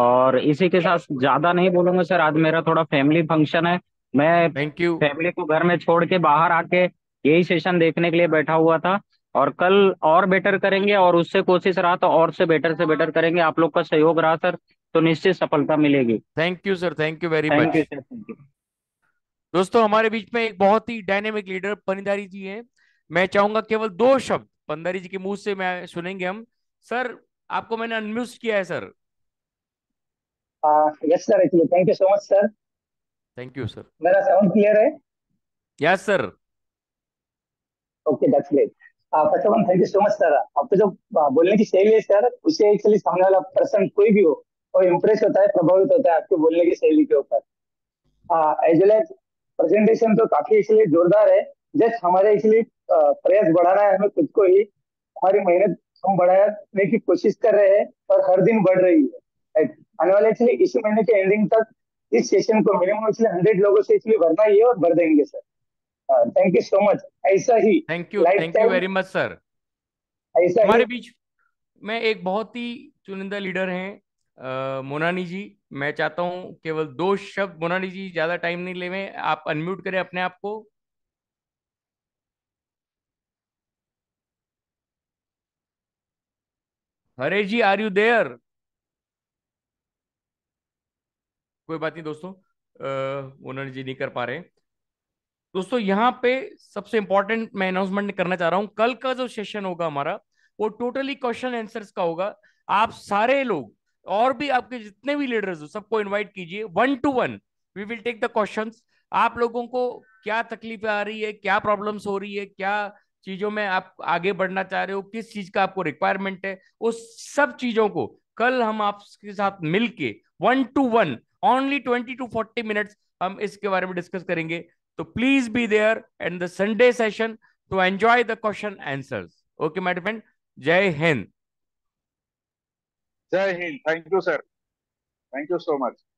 और इसी के साथ ज्यादा नहीं बोलूंगा सर आज मेरा थोड़ा फैमिली फंक्शन है मैं थैंक यू फैमिली को घर में छोड़ के बाहर आके यही सेशन देखने के लिए बैठा हुआ था और कल और बेटर करेंगे और उससे कोशिश रहा तो और से बेटर से बेटर करेंगे आप लोग का सहयोग रहा सर तो निश्चित सफलता मिलेगी thank you sir thank you very much दोस्तों हमारे बीच में एक बहुत ही डायनेमिक लीडर पंडारी जी हैं मैं चाहूंगा केवल दो शब्द पंडारी जी के मुंह से मैं सुनेंगे हम सर आपको मैंने अनम्यूज किया है sir yes sir thank you so much sir thank you sir मेरा साउंड क्लियर है yes sir okay that's great first of all thank you so much sir आपको जो uh, बोलने की शैली है सर उसे एक्चुअली सामने वाला पर्सन कोई भी हो वो इम्प्रेस होता है प्रभावित होता है आपके बोलने की शैली के ऊपर एज वेल एज प्रेजेंटेशन तो काफी इसलिए जोरदार है जस्ट हमारे इसलिए uh, प्रयास बढ़ाना है हमें खुद को ही हमारी मेहनत हम बढ़ाने की कोशिश कर रहे हैं और हर दिन बढ़ रही है आने वाले इसलिए इसी महीने के एंडिंग तक इस सेशन को मिनिमम इसलिए हंड्रेड लोगों से इसलिए भरना ही है और भर देंगे sir thank you so much ऐसा ही thank you thank you very much sir ऐसा हमारे बीच में एक बहुत ही चुनिंदा लीडर हैं मोनानी जी मैं चाहता हूं केवल दो शब्द मोनानी जी ज्यादा टाइम नहीं लेवे आप अनम्यूट करें अपने आप को हरे जी आर यू देयर कोई बात नहीं दोस्तों मोनानी जी नहीं कर पा रहे हैं दोस्तों यहाँ पे सबसे इंपॉर्टेंट मैं अनाउंसमेंट करना चाह रहा हूँ कल का जो सेशन होगा हमारा वो टोटली क्वेश्चन आंसर्स का होगा आप सारे लोग और भी आपके जितने भी लीडर्स हो सबको इनवाइट कीजिए one two one we will take the question आप लोगों को क्या तकलीफ आ रही है क्या प्रॉब्लम्स हो रही है क्या चीजों में आप आगे बढ़ना चाह रहे हो किस चीज का आपको रिक्वायरमेंट है उस सब चीजों को कल हम आपके साथ मिलके one two one only twenty two forty minutes हम इसके बारे में डिस्कस करेंगे So please be there in the Sunday session to enjoy the question answers. Okay, my friend. Jai Hind. Jai Hind. Thank you, sir. Thank you so much.